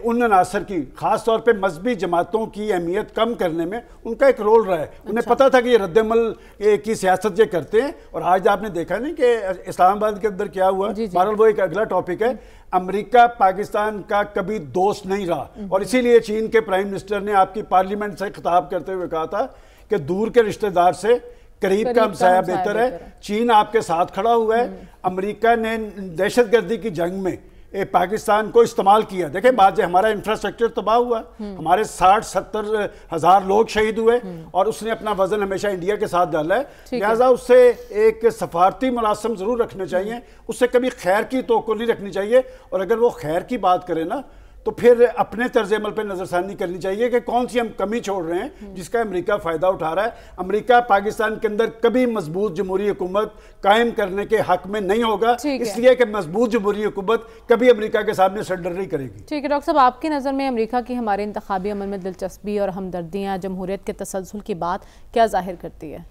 उन अनासर की खास तौर पे मजहबी जमातों की अहमियत कम करने में उनका एक रोल रहा है अच्छा। उन्हें पता था कि ये रद्दमल की सियासत ये करते हैं और आज आपने देखा नहीं कि इस्लामाबाद के अंदर क्या हुआ बहरल वो एक अगला टॉपिक है अमेरिका पाकिस्तान का कभी दोस्त नहीं रहा हम्म। और इसीलिए चीन के प्राइम मिनिस्टर ने आपकी पार्लियामेंट से खिताब करते हुए कहा था कि दूर के रिश्तेदार से करीब का हमसाया बेहतर है चीन आपके साथ खड़ा हुआ है हम्म। अमेरिका ने दहशतगर्दी की जंग में ए, पाकिस्तान को इस्तेमाल किया देखें बात हमारा इंफ्रास्ट्रक्चर तबाह हुआ हम्म। हमारे साठ सत्तर हजार लोग शहीद हुए हम्म। और उसने अपना वजन हमेशा इंडिया के साथ डाला है लिहाजा उससे एक सफारती मुलासम जरूर रखने चाहिए उससे कभी खैर की तो नहीं रखनी चाहिए और अगर वो खैर की बात करें ना तो फिर अपने तर्ज अमल पर नज़रसानी करनी चाहिए कि कौन सी हम कमी छोड़ रहे हैं हम्म। जिसका अमरीका फ़ायदा उठा रहा है अमरीका पाकिस्तान के अंदर कभी मजबूत जमहूरी हुकूमत कायम करने के हक में नहीं होगा इसलिए कि मजबूत जमहूरी हुकूमत कभी अमरीका के सामने सरेंडर नहीं करेगी ठीक है डॉक्टर साहब आपकी नज़र में अमरीका की हमारे इंतबी अमल में दिलचस्पी और हमदर्दियाँ जमहूरीत के तसलसल की बात क्या जाहिर करती है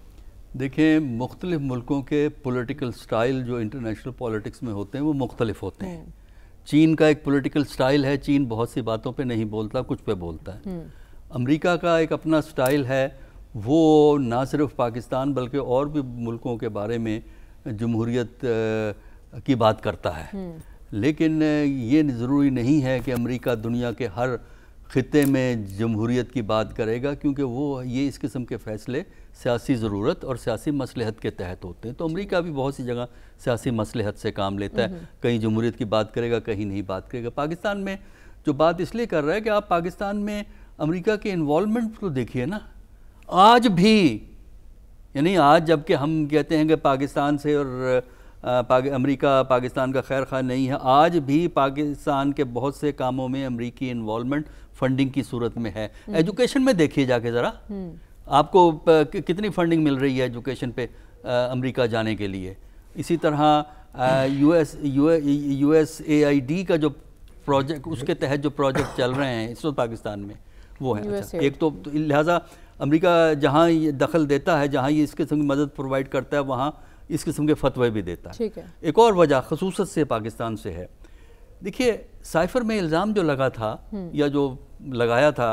देखें मुख्तलिफ़ मुल्कों के पोलिटिकल स्टाइल जो इंटरनेशनल पॉलिटिक्स में होते हैं वो मुख्तलिफ होते हैं हम्म। चीन का एक पॉलिटिकल स्टाइल है चीन बहुत सी बातों पे नहीं बोलता कुछ पे बोलता है हम्म। अमेरिका का एक अपना स्टाइल है वो ना सिर्फ पाकिस्तान बल्कि और भी मुल्कों के बारे में जमहूरीत की बात करता है हम्म। लेकिन ये ज़रूरी नहीं है कि अमेरिका दुनिया के हर ख़त्े में जमहूरीत की बात करेगा क्योंकि वो ये इस किस्म के फ़ैसले सियासी ज़रूरत और सियासी मसलहत के तहत होते हैं तो अमेरिका भी बहुत सी जगह सियासी मसलहत से काम लेता है कहीं जमहूरीत की बात करेगा कहीं नहीं बात करेगा पाकिस्तान में जो बात इसलिए कर रहा है कि आप पाकिस्तान में अमेरिका के इन्वॉलमेंट को देखिए ना आज भी यानी आज जबकि हम कहते हैं कि पाकिस्तान से और पाक, अमेरिका पाकिस्तान का खैर खा नहीं है आज भी पाकिस्तान के बहुत से कामों में अमरीकी इन्वॉलमेंट फंडिंग की सूरत में है एजुकेशन हम्म। में देखिए जाके ज़रा हम्म। आपको कितनी फंडिंग मिल रही है एजुकेशन पे अमेरिका जाने के लिए इसी तरह यूएस यूएस एआईडी का जो प्रोजेक्ट उसके तहत जो प्रोजेक्ट चल रहे हैं इस वक्त पाकिस्तान में वो है अच्छा, एक तो, तो लिहाजा अमेरिका जहाँ ये दखल देता है जहाँ ये इस किस्म की मदद प्रोवाइड करता है वहाँ इस किस्म के फतवे भी देता है, है। एक और वजह खसूस से पाकिस्तान से है देखिए साइफर में इल्ज़ाम जो लगा था हम्म। या जो लगाया था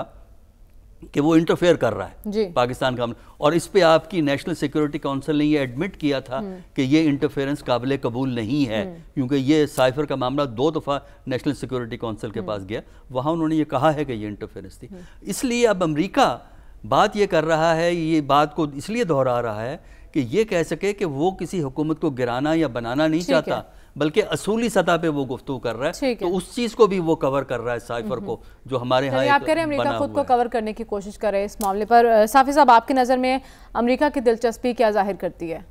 कि वो इंटरफेयर कर रहा है पाकिस्तान का और इस पे आपकी नेशनल सिक्योरिटी काउंसिल ने ये एडमिट किया था हम्म। कि ये इंटरफेरेंस काबिल कबूल नहीं है हम्म। क्योंकि ये साइफर का मामला दो दफ़ा नेशनल सिक्योरिटी काउंसिल के हम्म। पास गया वहाँ उन्होंने ये कहा है कि ये इंटरफेरेंस थी इसलिए अब अमरीका बात ये कर रहा है ये बात को इसलिए दोहरा रहा है कि ये कह सके कि वो किसी हुकूमत को गिराना या बनाना नहीं चाहता बल्कि असूली सतह पे वो गुफ्तु कर रहा है तो उस चीज़ को भी वो कवर कर रहा है साइफर हम्म। को जो हमारे यहाँ आप कह रहे हैं अमरीका खुद को कवर करने की कोशिश कर रहे हैं इस मामले पर साफी साहब आपकी नज़र में अमरीका की दिलचस्पी क्या जाहिर करती है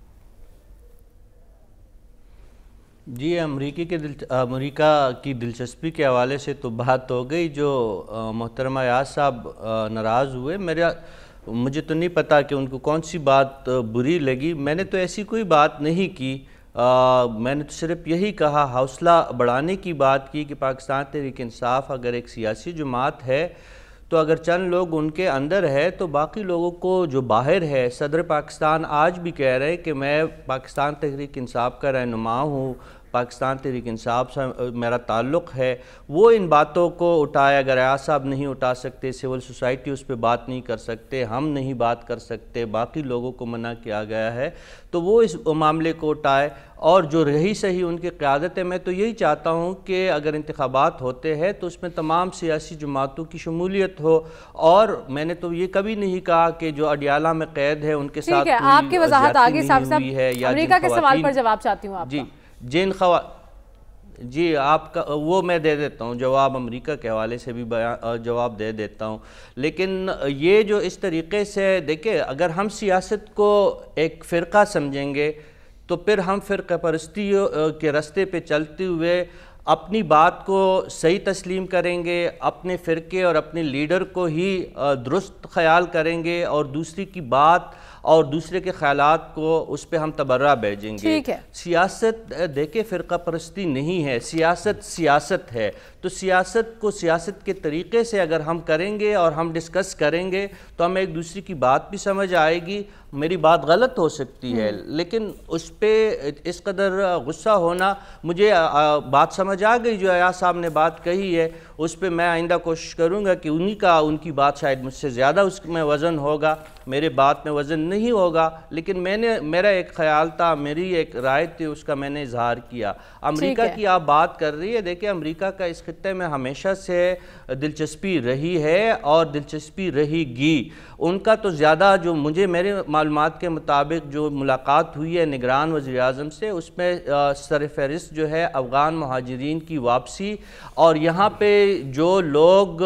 जी अमरीकी के दिल अमरीका की दिलचस्पी के हवाले से तो बात हो गई जो मोहतरमा याज साहब नाराज़ हुए मेरा मुझे तो नहीं पता कि उनको कौन सी बात बुरी लगी मैंने तो ऐसी कोई बात नहीं की आ, मैंने तो सिर्फ यही कहा हौसला बढ़ाने की बात की कि पाकिस्तान तहरीक इंसाफ अगर एक सियासी जमात है तो अगर चंद लोग उनके अंदर है तो बाकी लोगों को जो बाहर है सदर पाकिस्तान आज भी कह रहे हैं कि मैं पाकिस्तान तहरीक इंसाफ का रहनुमा हूँ पाकिस्तान तहरीक इंसाफ से मेरा ताल्लुक़ है वो इन बातों को उठाए अगर आया साहब नहीं उठा सकते सिविल सोसाइटी उस पर बात नहीं कर सकते हम नहीं बात कर सकते बाकी लोगों को मना किया गया है तो वो इस मामले को उठाए और जो रही सही उनकी क़्यादत है मैं तो यही चाहता हूँ कि अगर इंतबात होते हैं तो उसमें तमाम सियासी जमातों की शमूलियत हो और मैंने तो ये कभी नहीं कहा कि जो अडियाला में कैद है उनके साथ आपकी वजाहत आगे साहब है या अमेरिका के सवाल पर जवाब चाहती हूँ जी जिन खवा जी आपका वो मैं दे देता हूँ जवाब अमेरिका के हवाले से भी बया जवाब दे देता हूँ लेकिन ये जो इस तरीके से देखिए अगर हम सियासत को एक फ़िरका समझेंगे तो फिर हम फिर परस्ती के रास्ते पे चलते हुए अपनी बात को सही तस्लीम करेंगे अपने फ़िरके और अपने लीडर को ही दुरुस्त ख्याल करेंगे और दूसरी की बात और दूसरे के ख्याल को उस पर हम तबर्रा भेजेंगे सियासत देखे फ़िरका परस्ती नहीं है सियासत सियासत है तो सियासत को सियासत के तरीके से अगर हम करेंगे और हम डिस्कस करेंगे तो हमें एक दूसरे की बात भी समझ आएगी मेरी बात गलत हो सकती है हम्म। लेकिन उस पर इस कदर गुस्सा होना मुझे आ, बात समझ आ गई जो अया साहब ने बात कही है उस पर मैं आइंदा कोशिश करूँगा कि उन्हीं का उनकी बात शायद मुझसे ज़्यादा उसमें वज़न होगा मेरे बात में वज़न नहीं होगा लेकिन मैंने मेरा एक ख्याल था मेरी एक राय थी उसका मैंने इजहार किया अमेरिका की आप बात कर रही है देखिए अमेरिका का इस खत्े में हमेशा से दिलचस्पी रही है और दिलचस्पी रहेगी उनका तो ज़्यादा जो मुझे मेरे मालूम के मुताबिक जो मुलाकात हुई है निगरान वजी अजम से उसमें सरफहरिस्त जो है अफ़गान महाजरीन की वापसी और यहाँ पर जो लोग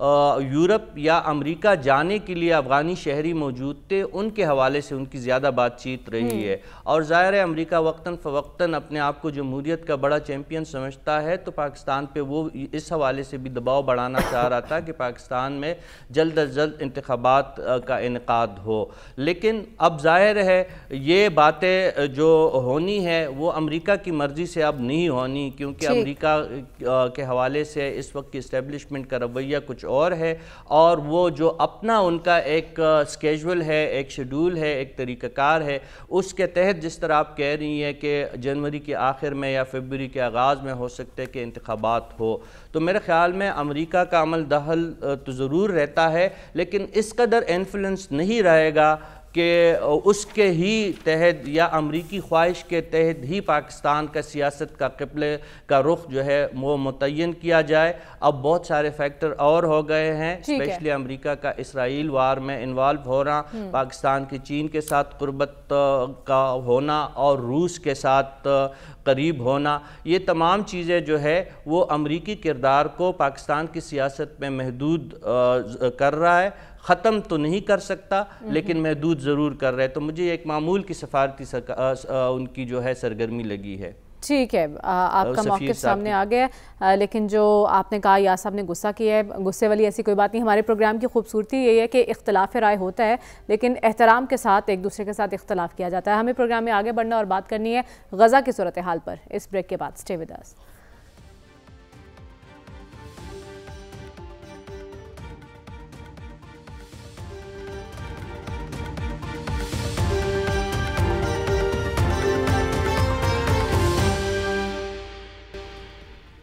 यूरोप या अमेरिका जाने के लिए अफ़गानी शहरी मौजूद थे उनके हवाले से उनकी ज़्यादा बातचीत रही हम्म। है और ज़ाहिर है अमरीका वक्ता फ़वक्ता अपने आप को जमहूरीत का बड़ा चैम्पियन समझता है तो पाकिस्तान पर वो इस हवाले से भी दबाव बढ़ाना चाह रहा था कि पाकिस्तान में जल्द अज जल्द इंतबात का इनका हो लेकिन अब ज़ाहिर है ये बातें जो होनी है वो अमरीका की मर्ज़ी से अब नहीं होनी क्योंकि अमरीका के हवाले से इस वक्त की इस्टेबलिशमेंट का रवैया कुछ और है और वो जो अपना उनका एक स्केजुअल है एक शेड्यूल है एक तरीक़ाकार है उसके तहत जिस तरह आप कह रही हैं कि जनवरी के आखिर में या फरवरी के आगाज़ में हो सकते हैं कि इंतबात हो तो मेरे ख़्याल में अमरीका का अमल दहल तो ज़रूर रहता है लेकिन इस कदर इन्फ्लुंस नहीं रहेगा कि उसके ही तहत या अमरीकी ख्वाहिश के तहत ही पाकिस्तान का सियासत का कबले का रुख जो है वो मुतन किया जाए अब बहुत सारे फैक्टर और हो गए हैं स्पेशली अमरीका का इसराइल वार में इन्वॉल्व होना हम्म। पाकिस्तान की चीन के साथ गुरबत का होना और रूस के साथ करीब होना ये तमाम चीज़ें जो है वो अमरीकी किरदार को पाकिस्तान की सियासत में महदूद कर रहा है ख़त्म तो नहीं कर सकता हम्म। लेकिन महदूद ज़रूर कर रहा है तो मुझे एक मामूल की सफारती उनकी जो है सरगर्मी लगी है ठीक है आ, आपका मौके सामने आ गया आ, लेकिन जो आपने कहा या साहब ने गुस्सा किया है गुस्से वाली ऐसी कोई बात नहीं हमारे प्रोग्राम की खूबसूरती यही है कि इख्तलाफ राय होता है लेकिन एहतराम के साथ एक दूसरे के साथ इख्तलाफ किया जाता है हमें प्रोग्राम में आगे बढ़ना और बात करनी है गज़ा की सूरत हाल पर इस ब्रेक के बाद स्टे विदास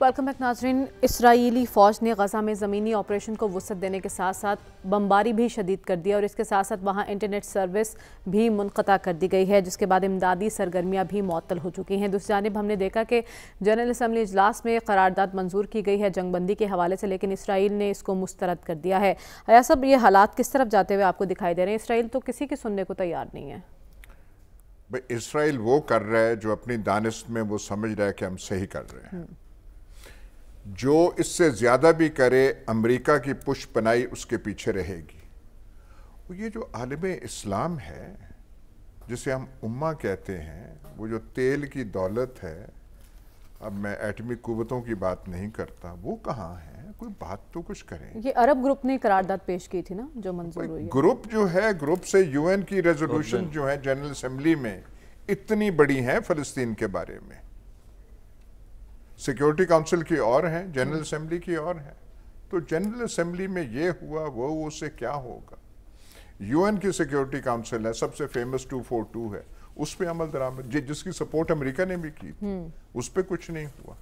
वेलकम बैक नाजरीन इसराइली फ़ौज ने गजा में ज़मीनी ऑपरेशन को वसत देने के साथ साथ बमबारी भी शदीद कर दी और इसके साथ साथ वहाँ इंटरनेट सर्विस भी मुनता कर दी गई है जिसके बाद इमदादी सरगर्मियाँ भी मअतल हो चुकी हैं दूसरी जानब हमने देखा कि जनरल असम्बली इजलास में करारदाद मंजूर की गई है जंगबंदी के हवाले से लेकिन इसराइल ने इसको मुस्तरद कर दिया है अया सब ये हालात किस तरफ जाते हुए आपको दिखाई दे रहे हैं इसराइल तो किसी की सुनने को तैयार नहीं है इसराइल वो कर रहा है जो अपनी दानिश में वो समझ रहा है कि हम सही कर रहे हैं हम्म। जो इससे ज़्यादा भी करे अमेरिका की पुश पनाई उसके पीछे रहेगी ये जो आलम इस्लाम है जिसे हम उम्मा कहते हैं वो जो तेल की दौलत है अब मैं एटमी कुवतों की बात नहीं करता वो कहाँ है कोई बात तो कुछ करें ये अरब ग्रुप ने करारदाद पेश की थी ना जो मंजूर हुई ग्रुप जो है ग्रुप से यूएन की रेजोल्यूशन जो है जनरल असम्बली में इतनी बड़ी है फलस्तीन के बारे में सिक्योरिटी काउंसिल की और हैं जनरल हम्म। असम्बली की और हैं तो जनरल असम्बली में ये हुआ वो उससे क्या होगा यूएन की सिक्योरिटी काउंसिल है सबसे फेमस 242 है उस पर अमल दरामद जि, जिसकी सपोर्ट अमेरिका ने भी की हम्म। उस पर कुछ नहीं हुआ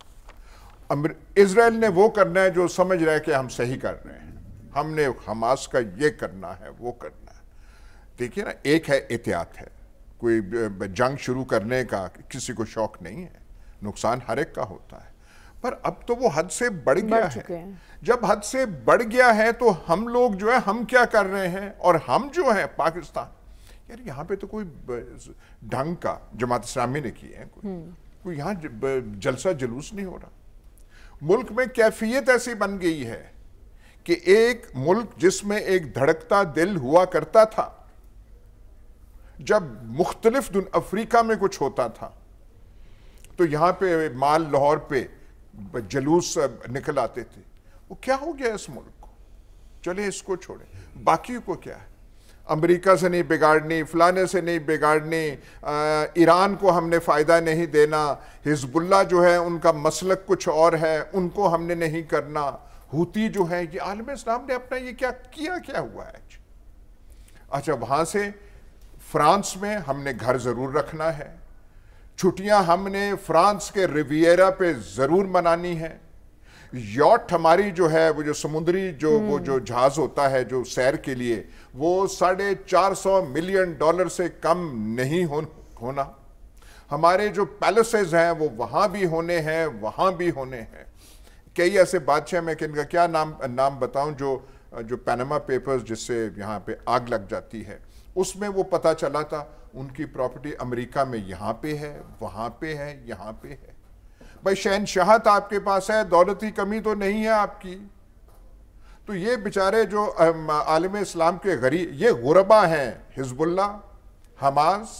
इसराइल ने वो करना है जो समझ रहा है कि हम सही कर रहे हैं हमने हमास का ये करना है वो करना है देखिए ना एक है एहतियात है कोई जंग शुरू करने का किसी को शौक नहीं है नुकसान हर एक का होता है पर अब तो वो हद से बढ़ गया है।, है जब हद से बढ़ गया है तो हम लोग जो है हम क्या कर रहे हैं और हम जो है पाकिस्तान यार यहाँ पे तो कोई ढंग का जमात इस्लामी ने किए है हम्म। कोई यहाँ जलसा जुलूस नहीं हो रहा मुल्क में कैफियत ऐसी बन गई है कि एक मुल्क जिसमें एक धड़कता दिल हुआ करता था जब मुख्तलिफ अफ्रीका में कुछ होता था तो यहाँ पे माल लाहौर पे जलूस निकल आते थे वो क्या हो गया इस मुल्क को चले इसको छोड़े बाकी को क्या है अमेरिका से नहीं बिगाड़नी फलाने से नहीं बिगाड़नी ईरान को हमने फ़ायदा नहीं देना हिजबुल्ला जो है उनका मसलक कुछ और है उनको हमने नहीं करना हुती जो है ये आलम इस्लाम ने अपना ये क्या किया क्या हुआ है अच्छा वहाँ से फ्रांस में हमने घर ज़रूर रखना है छुट्टियां हमने फ्रांस के रिवियरा पे ज़रूर मनानी है यॉट हमारी जो है वो जो समुद्री जो वो हम्म। जो जहाज होता है जो सैर के लिए वो साढ़े चार सौ मिलियन डॉलर से कम नहीं हो, होना हमारे जो पैलेसेज हैं वो वहां भी होने हैं वहां भी होने हैं कई ऐसे बादशाह मैं इनका क्या नाम नाम बताऊं जो जो पैनामा पेपर्स जिससे यहाँ पे आग लग जाती है उसमें वो पता चला था उनकी प्रॉपर्टी अमेरिका में यहाँ पे है वहाँ पे है यहाँ पे है भाई शहनशाहत तो आपके पास है दौलत की कमी तो नहीं है आपकी तो ये बेचारे जो आलम इस्लाम के गरीब ये गुरबा हैं हिजबुल्ला हमास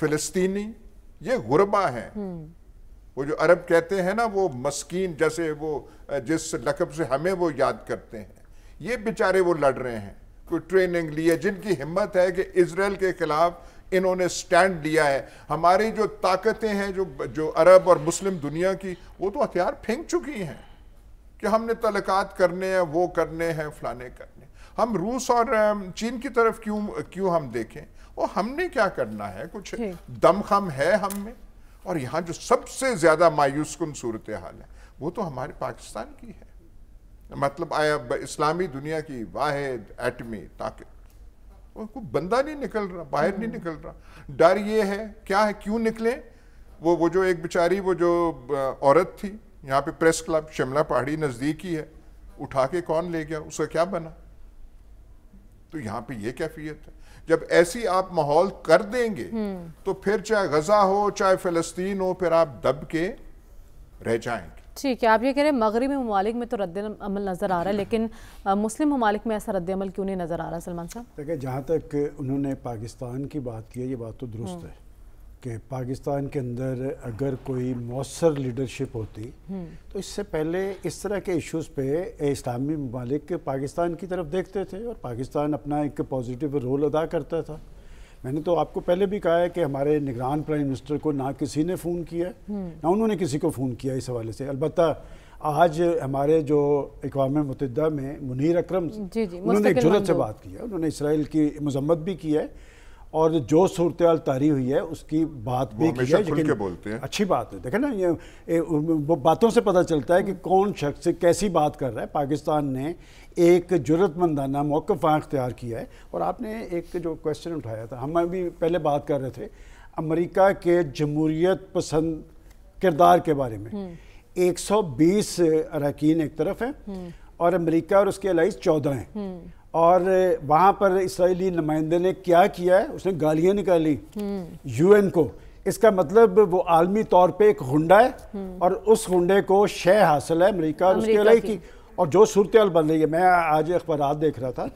फिलिस्तीनी ये गुरबा हैं हम्म। वो जो अरब कहते हैं ना वो मस्कीन जैसे वो जिस लकब से हमें वो याद करते हैं ये बेचारे वो लड़ रहे हैं कोई ट्रेनिंग ली है जिनकी हिम्मत है कि इसराइल के खिलाफ इन्होंने स्टैंड लिया है हमारी जो ताकतें हैं जो जो अरब और मुस्लिम दुनिया की वो तो हथियार फेंक चुकी हैं कि हमने तलकात करने हैं वो करने हैं फलाने करने हम रूस और चीन की तरफ क्यों क्यों हम देखें वो हमने क्या करना है कुछ दमखम है हम में और यहाँ जो सबसे ज़्यादा मायूस कन सूरत हाल है वो तो हमारे पाकिस्तान की है मतलब आया इस्लामी दुनिया की वाहिद एटमी ताकत कोई बंदा नहीं निकल रहा बाहर नहीं निकल रहा डर ये है क्या है क्यों निकले वो वो जो एक बेचारी वो जो औरत थी यहाँ पे प्रेस क्लब शिमला पहाड़ी नज़दीक ही है उठा के कौन ले गया उसका क्या बना तो यहाँ पे ये कैफियत है जब ऐसी आप माहौल कर देंगे हम्म। तो फिर चाहे गजा हो चाहे फलस्तीन हो फिर आप दब के रह जाएंगे ठीक है आप ये कह रहे हैं मगरबी ममालिक में तो रद्द अमल नज़र आ रहा है लेकिन मुस्लिम ममालिक में ऐसा रद्द अमल क्यों नहीं नज़र आ रहा सलमान साहब देखिए जहाँ तक उन्होंने पाकिस्तान की बात की है ये बात तो दुरुस्त हम्म। है कि पाकिस्तान के अंदर अगर कोई मौसर लीडरशिप होती हम्म। तो इससे पहले इस तरह के इश्यूज़ पे इस्लामी ममालिक पाकिस्तान की तरफ देखते थे और पाकिस्तान अपना एक पॉजिटिव रोल अदा करता था मैंने तो आपको पहले भी कहा है कि हमारे निगरान प्राइम मिनिस्टर को ना किसी ने फ़ोन किया हम्म। ना उन्होंने किसी को फ़ोन किया इस हवाले से अलबत् आज हमारे जो अकवा मतदा में मुनिर अक्रम जी जी उन्होंने जरूरत से बात की है उन्होंने इसराइल की मजम्मत भी की है और जो सूरत तारी हुई है उसकी बात भी की है लेकिन बोलते हैं अच्छी बात है देखें ना ये ए, वो बातों से पता चलता है कि कौन शख्स कैसी बात कर रहा है पाकिस्तान ने एक जरूरतमंदाना मौक़ अख्तियार किया है और आपने एक जो क्वेश्चन उठाया था हम अभी पहले बात कर रहे थे अमेरिका के जमहूरीत पसंद किरदार के बारे में हम्म। एक बीस अरकान एक तरफ है हम्म। और अमेरिका और उसके अलाइज चौदह हैं हम्म। और वहाँ पर इसराइली नुमाइंदे ने क्या किया है उसने गालियाँ निकाली यूएन को इसका मतलब वो आलमी तौर पे एक हुंडा है और उस हुंडे को शह हासिल है अमेरिका उसके अलग की और जो सूरत बन रही है मैं आज अखबार देख रहा था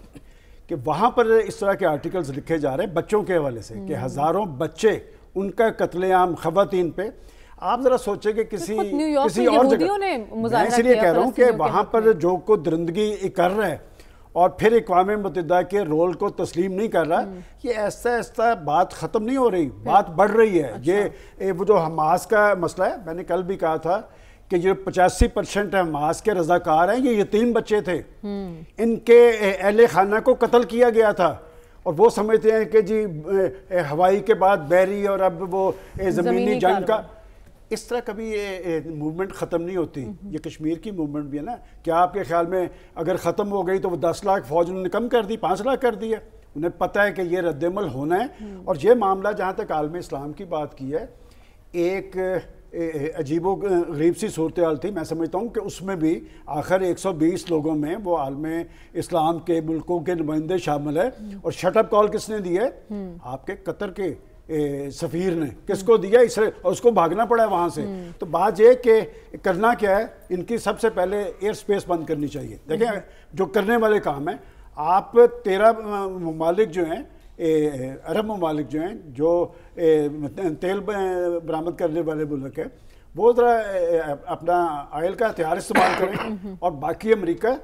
कि वहाँ पर इस तरह के आर्टिकल्स लिखे जा रहे हैं बच्चों के हवाले से कि हम्म। हज़ारों बच्चे उनका कत्लेआम ख़वान पे आप ज़रा सोचें कि किसी किसी और जगह इसलिए कह रहा हूँ कि वहाँ पर जो को दरिंदगी कर रहा है और फिर अकवाम मतदा के रोल को तस्लीम नहीं कर रहा ये ऐसा ऐसा बात ख़त्म नहीं हो रही बात बढ़ रही है अच्छा। ये वो जो हमास का मसला है मैंने कल भी कहा था कि जो पचासी परसेंट हमास के रजाकार हैं ये यतीम बच्चे थे हम्म। इनके अहल खाना को कत्ल किया गया था और वो समझते हैं कि जी हवाई के बाद बैरी और अब वो ज़मीनी जंग का इस तरह कभी ये मूवमेंट ख़त्म नहीं होती ये कश्मीर की मूवमेंट भी है ना क्या आपके ख्याल में अगर ख़त्म हो गई तो वो दस लाख फौज उन्होंने कम कर दी पाँच लाख कर दिया उन्हें पता है कि ये रद्दमल होना है हम्म। और ये मामला जहाँ तक आलम इस्लाम की बात की है एक अजीबो गरीब सी सूरत हाल थी मैं समझता हूँ कि उसमें भी आखिर 120 लोगों में वो आलम इस्लाम के मुल्कों के नुमाइंदे शामिल है हम्म। और शटअप कॉल किसने दिए हम्म। आपके कतर के सफ़ीर ने किसको दिया इसराइल और उसको भागना पड़ा है वहाँ से हम्म। तो बात यह कि करना क्या है इनकी सबसे पहले एयर स्पेस बंद करनी चाहिए देखें हम्म। जो करने वाले काम हैं आप तेरह ममालिक जो हैं अरब ममालिक जो हैं जो ए, तेल बरामद करने वाले मुल्क है वो ज़रा अपना आयल का हथियार इस्तेमाल करें हम्म। और बाकी अमरीका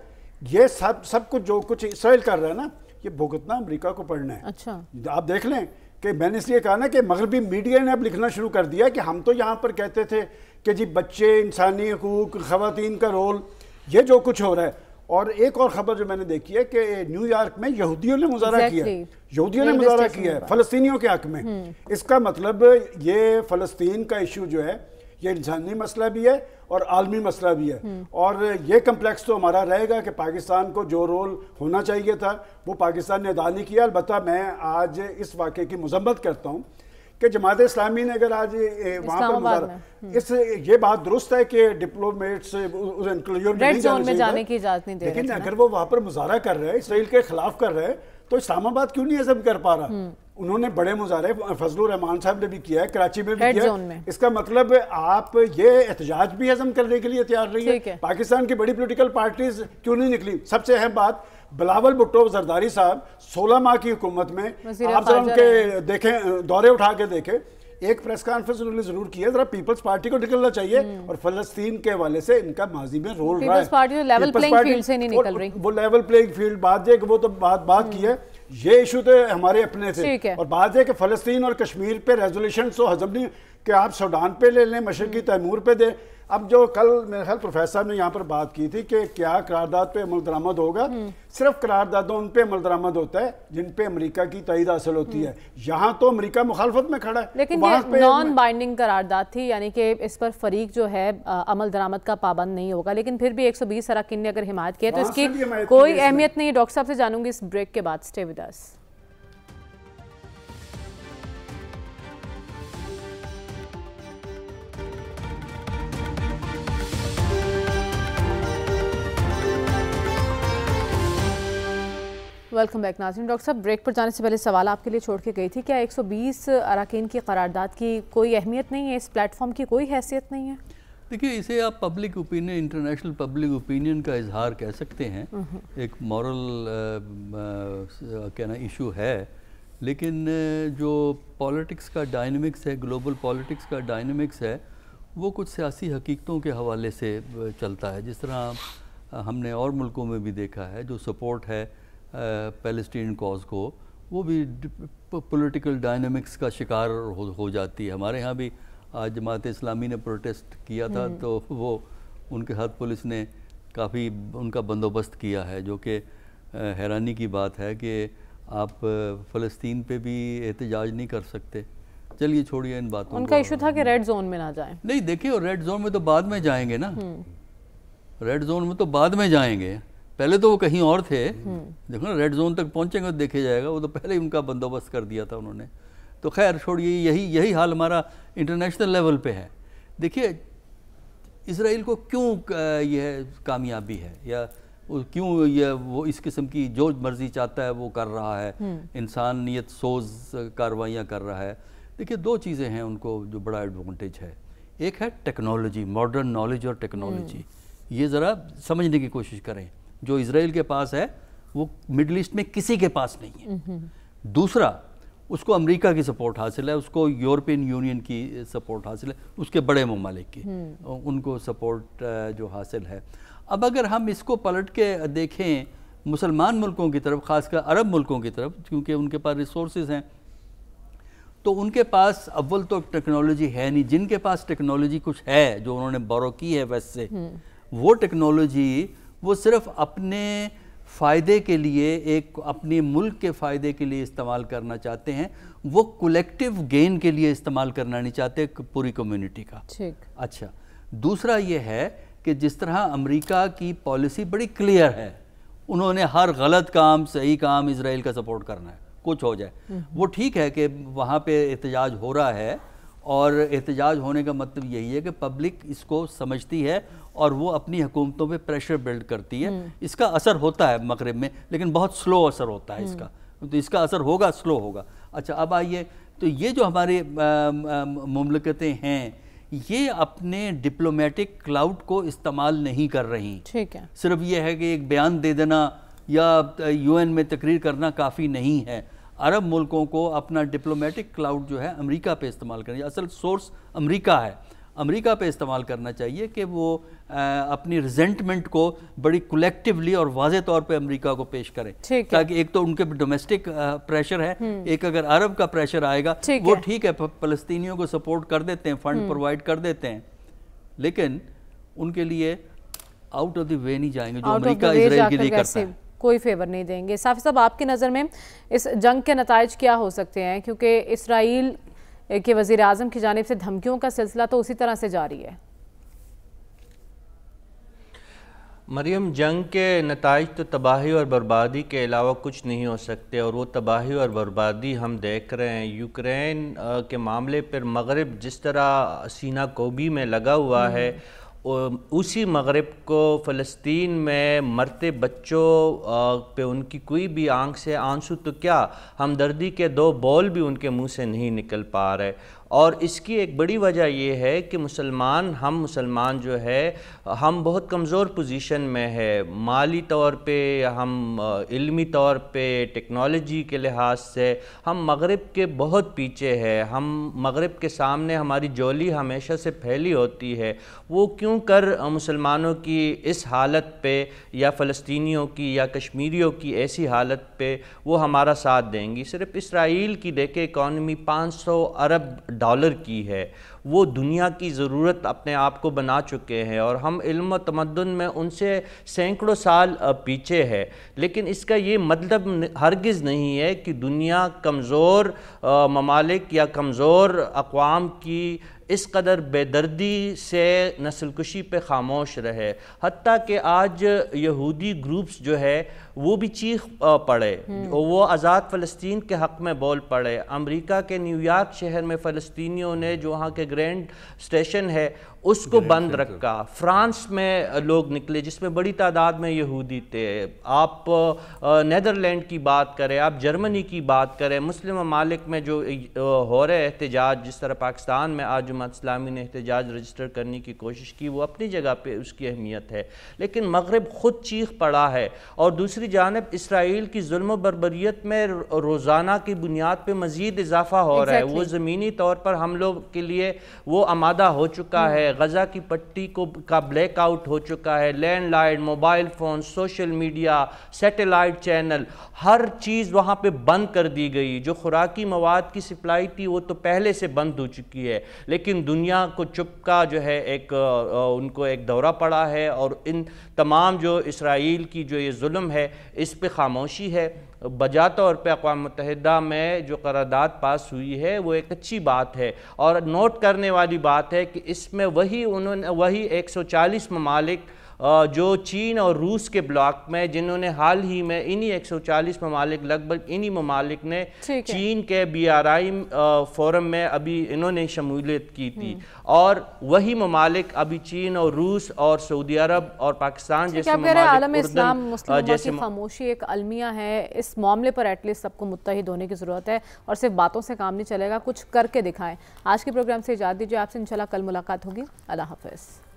ये सब सब कुछ जो कुछ इसराइल कर रहा है ना ये भुगतना अमेरिका को पड़ना है अच्छा आप देख लें कि मैंने इसलिए कहा ना कि मगरबी मीडिया ने अब लिखना शुरू कर दिया कि हम तो यहाँ पर कहते थे कि जी बच्चे इंसानी हकूक खातन का रोल ये जो कुछ हो रहा है और एक और ख़बर जो मैंने देखी है कि न्यूयॉर्क में यहूदियों ने मुजाहरा exactly. किया यहूदियों ने मुजाहरा किया है फ़लस्तियों के हक में हम्म। इसका मतलब ये फ़लस्तीन का इशू जो है ये इंसानी मसला भी है और आलमी मसला भी है और ये कम्प्लेक्स तो हमारा रहेगा कि पाकिस्तान को जो रोल होना चाहिए था वो पाकिस्तान ने अदा नहीं किया अलबत् मैं आज इस वाक़े की मजम्मत करता हूँ कि जमात इस्लामी ने अगर आज वहाँ पर हम्म। इस ये बात दुरुस्त है कि डिप्लोमेट्स की इजाज़त नहीं लेकिन अगर वो वहाँ पर मुजहरा कर रहे हैं इसराइल के खिलाफ कर रहे हैं तो इस्लामाबाद क्यों नहीं हजम कर पा रहा हम्म। उन्होंने बड़े मुजाहरे फजल रहमान साहब ने भी किया है कराची में भी किया है इसका मतलब आप ये एहतजाज भी हजम करने के लिए तैयार रही है।, है पाकिस्तान की बड़ी पोलिटिकल पार्टीज क्यों नहीं निकली सबसे अहम बात बिलावल भुट्टो जरदारी साहब सोलह माह की हुकूमत में आप जब उनके देखें दौरे उठा के देखें एक प्रेस कॉन्फ्रेंस उन्होंने जरूर किया जरा पीपल्स पार्टी को निकलना चाहिए हम्म। और फलस्तीन के हवाले से इनका माजी में रोल रहा है तो वो लेवल प्लेइंग फील्ड बात वो तो बात बात की है ये इशू तो हमारे अपने थे और बात है कि फलस्तीन और कश्मीर पे रेजोल्यूशन तो हजम नहीं कि आप सूडान पे ले लें मशरकी तैमूर पे दें अब जो कल मेरे ख्याल प्रोफेसर ने यहाँ पर बात की थी कि क्या करारदाद पे अमल दरामद होगा हम्म। सिर्फ करारदादों उन पे अमल दरामद होता है जिन पे अमेरिका की तयद हासिल होती हम्म। है यहाँ तो अमेरिका मुखालफत में खड़ा है लेकिन नॉन बाइंडिंग करारदाद थी यानी कि इस पर फरीक जो है अमल दरामद का पाबंद नहीं होगा लेकिन फिर भी एक सौ बीस अरकिन ने अगर हिमायत किया तो इसकी कोई अहमियत नहीं डॉक्टर साहब से जानूंगी इस ब्रेक के बाद स्टे विद वेलकम बैक नाजिम डॉक्टर साहब ब्रेक पर जाने से पहले सवाल आपके लिए छोड़ के गई थी क्या 120 अरकान की करारदाद की कोई अहमियत नहीं है इस प्लेटफॉर्म की कोई हैसियत नहीं है देखिए इसे आप public opinion international public opinion का इजहार कह सकते हैं एक मॉरल क्या इशू है लेकिन जो पॉलिटिक्स का डायनमिक्स है ग्लोबल पॉलिटिक्स का डायनमिक्स है वो कुछ सियासी हकीकतों के हवाले से चलता है जिस तरह हमने और मुल्कों में भी देखा है जो सपोर्ट है पैलेस्टीन कॉज को वो भी पॉलिटिकल डायनमिक्स का शिकार हो, हो जाती है हमारे यहाँ भी आज जमात इस्लामी ने प्रोटेस्ट किया था हम्म। तो वो उनके साथ पुलिस ने काफ़ी उनका बंदोबस्त किया है जो कि हैरानी की बात है कि आप फ़लस्तीन पे भी एहतजाज नहीं कर सकते चलिए छोड़िए इन बातों उनका इशू था कि रेड जोन में ना जाएं नहीं देखिए और रेड जोन में तो बाद में जाएंगे ना रेड हम्म। जोन में तो बाद में जाएंगे पहले तो वो कहीं और थे हम्म। देखो ना रेड जोन तक पहुंचेंगे तो देखे जाएगा वो तो पहले ही उनका बंदोबस्त कर दिया था उन्होंने तो खैर छोड़िए यही यही हाल हमारा इंटरनेशनल लेवल पे है देखिए इसराइल को क्यों यह कामयाबी है या क्यों ये वो इस किस्म की जो मर्जी चाहता है वो कर रहा है हम्म। इंसानियत सोज कार्रवाइयाँ कर रहा है देखिए दो चीज़ें हैं उनको जो बड़ा एडवांटेज है एक है टेक्नोलॉजी मॉडर्न नॉलेज और टेक्नोलॉजी हम्म। ये ज़रा समझने की कोशिश करें जो इसराइल के पास है वो मिडल ईस्ट में किसी के पास नहीं है हम्म, हम्म। दूसरा उसको अमेरिका की सपोर्ट हासिल है उसको यूरोपियन यूनियन की सपोर्ट हासिल है उसके बड़े ममालिक की हम्म। उनको सपोर्ट जो हासिल है अब अगर हम इसको पलट के देखें मुसलमान मुल्कों की तरफ खासकर अरब मुल्कों की तरफ क्योंकि उनके पास रिसोर्स हैं तो उनके पास अव्वल तो टेक्नोलॉजी है नहीं जिनके पास टेक्नोलॉजी कुछ है जो उन्होंने बौरव की है वैसे से वो टेक्नोलॉजी वो सिर्फ अपने फ़ायदे के लिए एक अपने मुल्क के फ़ायदे के लिए इस्तेमाल करना चाहते हैं वो कलेक्टिव गेन के लिए इस्तेमाल करना नहीं चाहते पूरी कम्युनिटी का ठीक अच्छा दूसरा ये है कि जिस तरह अमेरिका की पॉलिसी बड़ी क्लियर है उन्होंने हर गलत काम सही काम इसराइल का सपोर्ट करना है कुछ हो जाए हम्म। वो ठीक है कि वहाँ पर एहतजाज हो रहा है और एहतजाज होने का मतलब यही है कि पब्लिक इसको समझती है और वो अपनी हुकूमतों पे प्रेशर बिल्ड करती है हम्म। इसका असर होता है मगरब में लेकिन बहुत स्लो असर होता है इसका हम्म। तो इसका असर होगा स्लो होगा अच्छा अब आइए तो ये जो हमारे ममलकतें हैं ये अपने डिप्लोमेटिक क्लाउड को इस्तेमाल नहीं कर रही ठीक है सिर्फ ये है कि एक बयान दे देना या यूएन में तकरीर करना काफ़ी नहीं है अरब मुल्कों को अपना डिप्लोमेटिक क्लाउड जो है अमेरिका पे इस्तेमाल करना असल सोर्स अमेरिका है अमेरिका पे इस्तेमाल करना चाहिए कि वो आ, अपनी रिजेंटमेंट को बड़ी कलेक्टिवली और वाज तौर पे अमेरिका को पेश करें ताकि एक तो उनके डोमेस्टिक प्रेशर है हम्म। एक अगर अरब का प्रेशर आएगा ठीक वो ठीक है, है फलस्तियों को सपोर्ट कर देते हैं फंड प्रोवाइड हम्म। कर देते हैं लेकिन उनके लिए आउट ऑफ द वे नहीं जाएंगे जो अमरीका इसराइल के लिए करते हैं कोई फेवर नहीं देंगे साफी साहब आपकी नज़र में इस जंग के नतज क्या हो सकते हैं क्योंकि इसराइल के वज़ी अजम की जानब से धमकियों का सिलसिला तो उसी तरह से जारी है मरियम जंग के नतज तो तबाही और बर्बादी के अलावा कुछ नहीं हो सकते और वो तबाही और बर्बादी हम देख रहे हैं यूक्रेन के मामले पर मगरब जिस तरह सीना कोबी में लगा हुआ हम्म। है उसी मगरब को फ़लस्तीन में मरते बच्चों पे उनकी कोई भी आंख से आंसू तो क्या हमदर्दी के दो बॉल भी उनके मुंह से नहीं निकल पा रहे और इसकी एक बड़ी वजह यह है कि मुसलमान हम मुसलमान जो है हम बहुत कमज़ोर पोजीशन में है माली तौर पे हम इल्मी तौर पे टेक्नोलॉजी के लिहाज से हम मगरब के बहुत पीछे है हम मगरब के सामने हमारी जोली हमेशा से फैली होती है वो क्यों कर मुसलमानों की इस हालत पे या फ़लस्तियों की या कश्मीरियों की ऐसी हालत पे वो हमारा साथ देंगी सिर्फ इसराइल की देखे इकॉनमी पाँच अरब डॉलर की है वो दुनिया की ज़रूरत अपने आप को बना चुके हैं और हम इल्म तमदन में उनसे सैकड़ों साल पीछे है लेकिन इसका ये मतलब हरगिज़ नहीं है कि दुनिया कमज़ोर ममालिक या कमज़ोर अवाम की इस कदर बेदर्दी से नस्लकुशी पे खामोश रहे हती कि आज यहूदी ग्रुप्स जो है वो भी चीख पड़े हम्म। वो आज़ाद फ़लस्तीन के हक़ में बोल पड़े अमेरिका के न्यूयॉर्क शहर में फ़लस्तीनियों ने जो वहाँ के ग्रैंड स्टेशन है उसको बंद रखा फ्रांस में लोग निकले जिसमें बड़ी तादाद में यहूदी थे आप नदरलैंड की बात करें आप जर्मनी की बात करें मुस्लिम ममालिक में जो हो रहे एहतजाज जिस तरह पाकिस्तान में आज जमात इस्लामी ने एहतजाज रजिस्टर करने की कोशिश की वो अपनी जगह पर उसकी अहमियत है लेकिन मगरब ख़ुद चीख पड़ा है और दूसरी जानब इसराइल की जुल्म बरबरीत में रोज़ाना की बुनियाद पर मज़ीद इजाफा हो exactly. रहा है वो ज़मीनी तौर पर हम लोग के लिए वो आमादा हो चुका hmm. है गज़ा की पट्टी को का ब्लैक आउट हो चुका है land line mobile phone social media satellite channel हर चीज़ वहाँ पर बंद कर दी गई जो खुराकी मवाद की सप्लाई थी वो तो पहले से बंद हो चुकी है लेकिन दुनिया को चुप का जो है एक उनको एक दौरा पड़ा है और इन तमाम जो इसराइल की जो ये जुल्म है इस पर खामोशी है बजा तौर पर अकवा मतहदा में जो करारदाद पास हुई है वो एक अच्छी बात है और नोट करने वाली बात है कि इसमें वही उन्होंने वही एक सौ चालीस ममालिक जो चीन और रूस के ब्लॉक में जिन्होंने हाल ही में इन्हीं 140 ममालिक लगभग इन्हीं ममालिक ने चीन के बी आर आई फोरम में अभी इन्होंने शमूलियत की थी हम्म। और वही ममालिक अभी चीन और रूस और सऊदी अरब और पाकिस्तान जैसे जैसे इस्लाम खामोशी एक अलमिया है इस मामले पर एटलीस्ट सबको मुतहद होने की ज़रूरत है और सिर्फ बातों से काम नहीं चलेगा कुछ करके दिखाएं आज के प्रोग्राम से इजाज़ दीजिए आपसे इंशाल्लाह कल मुलाकात होगी अल्लाह हाफिज़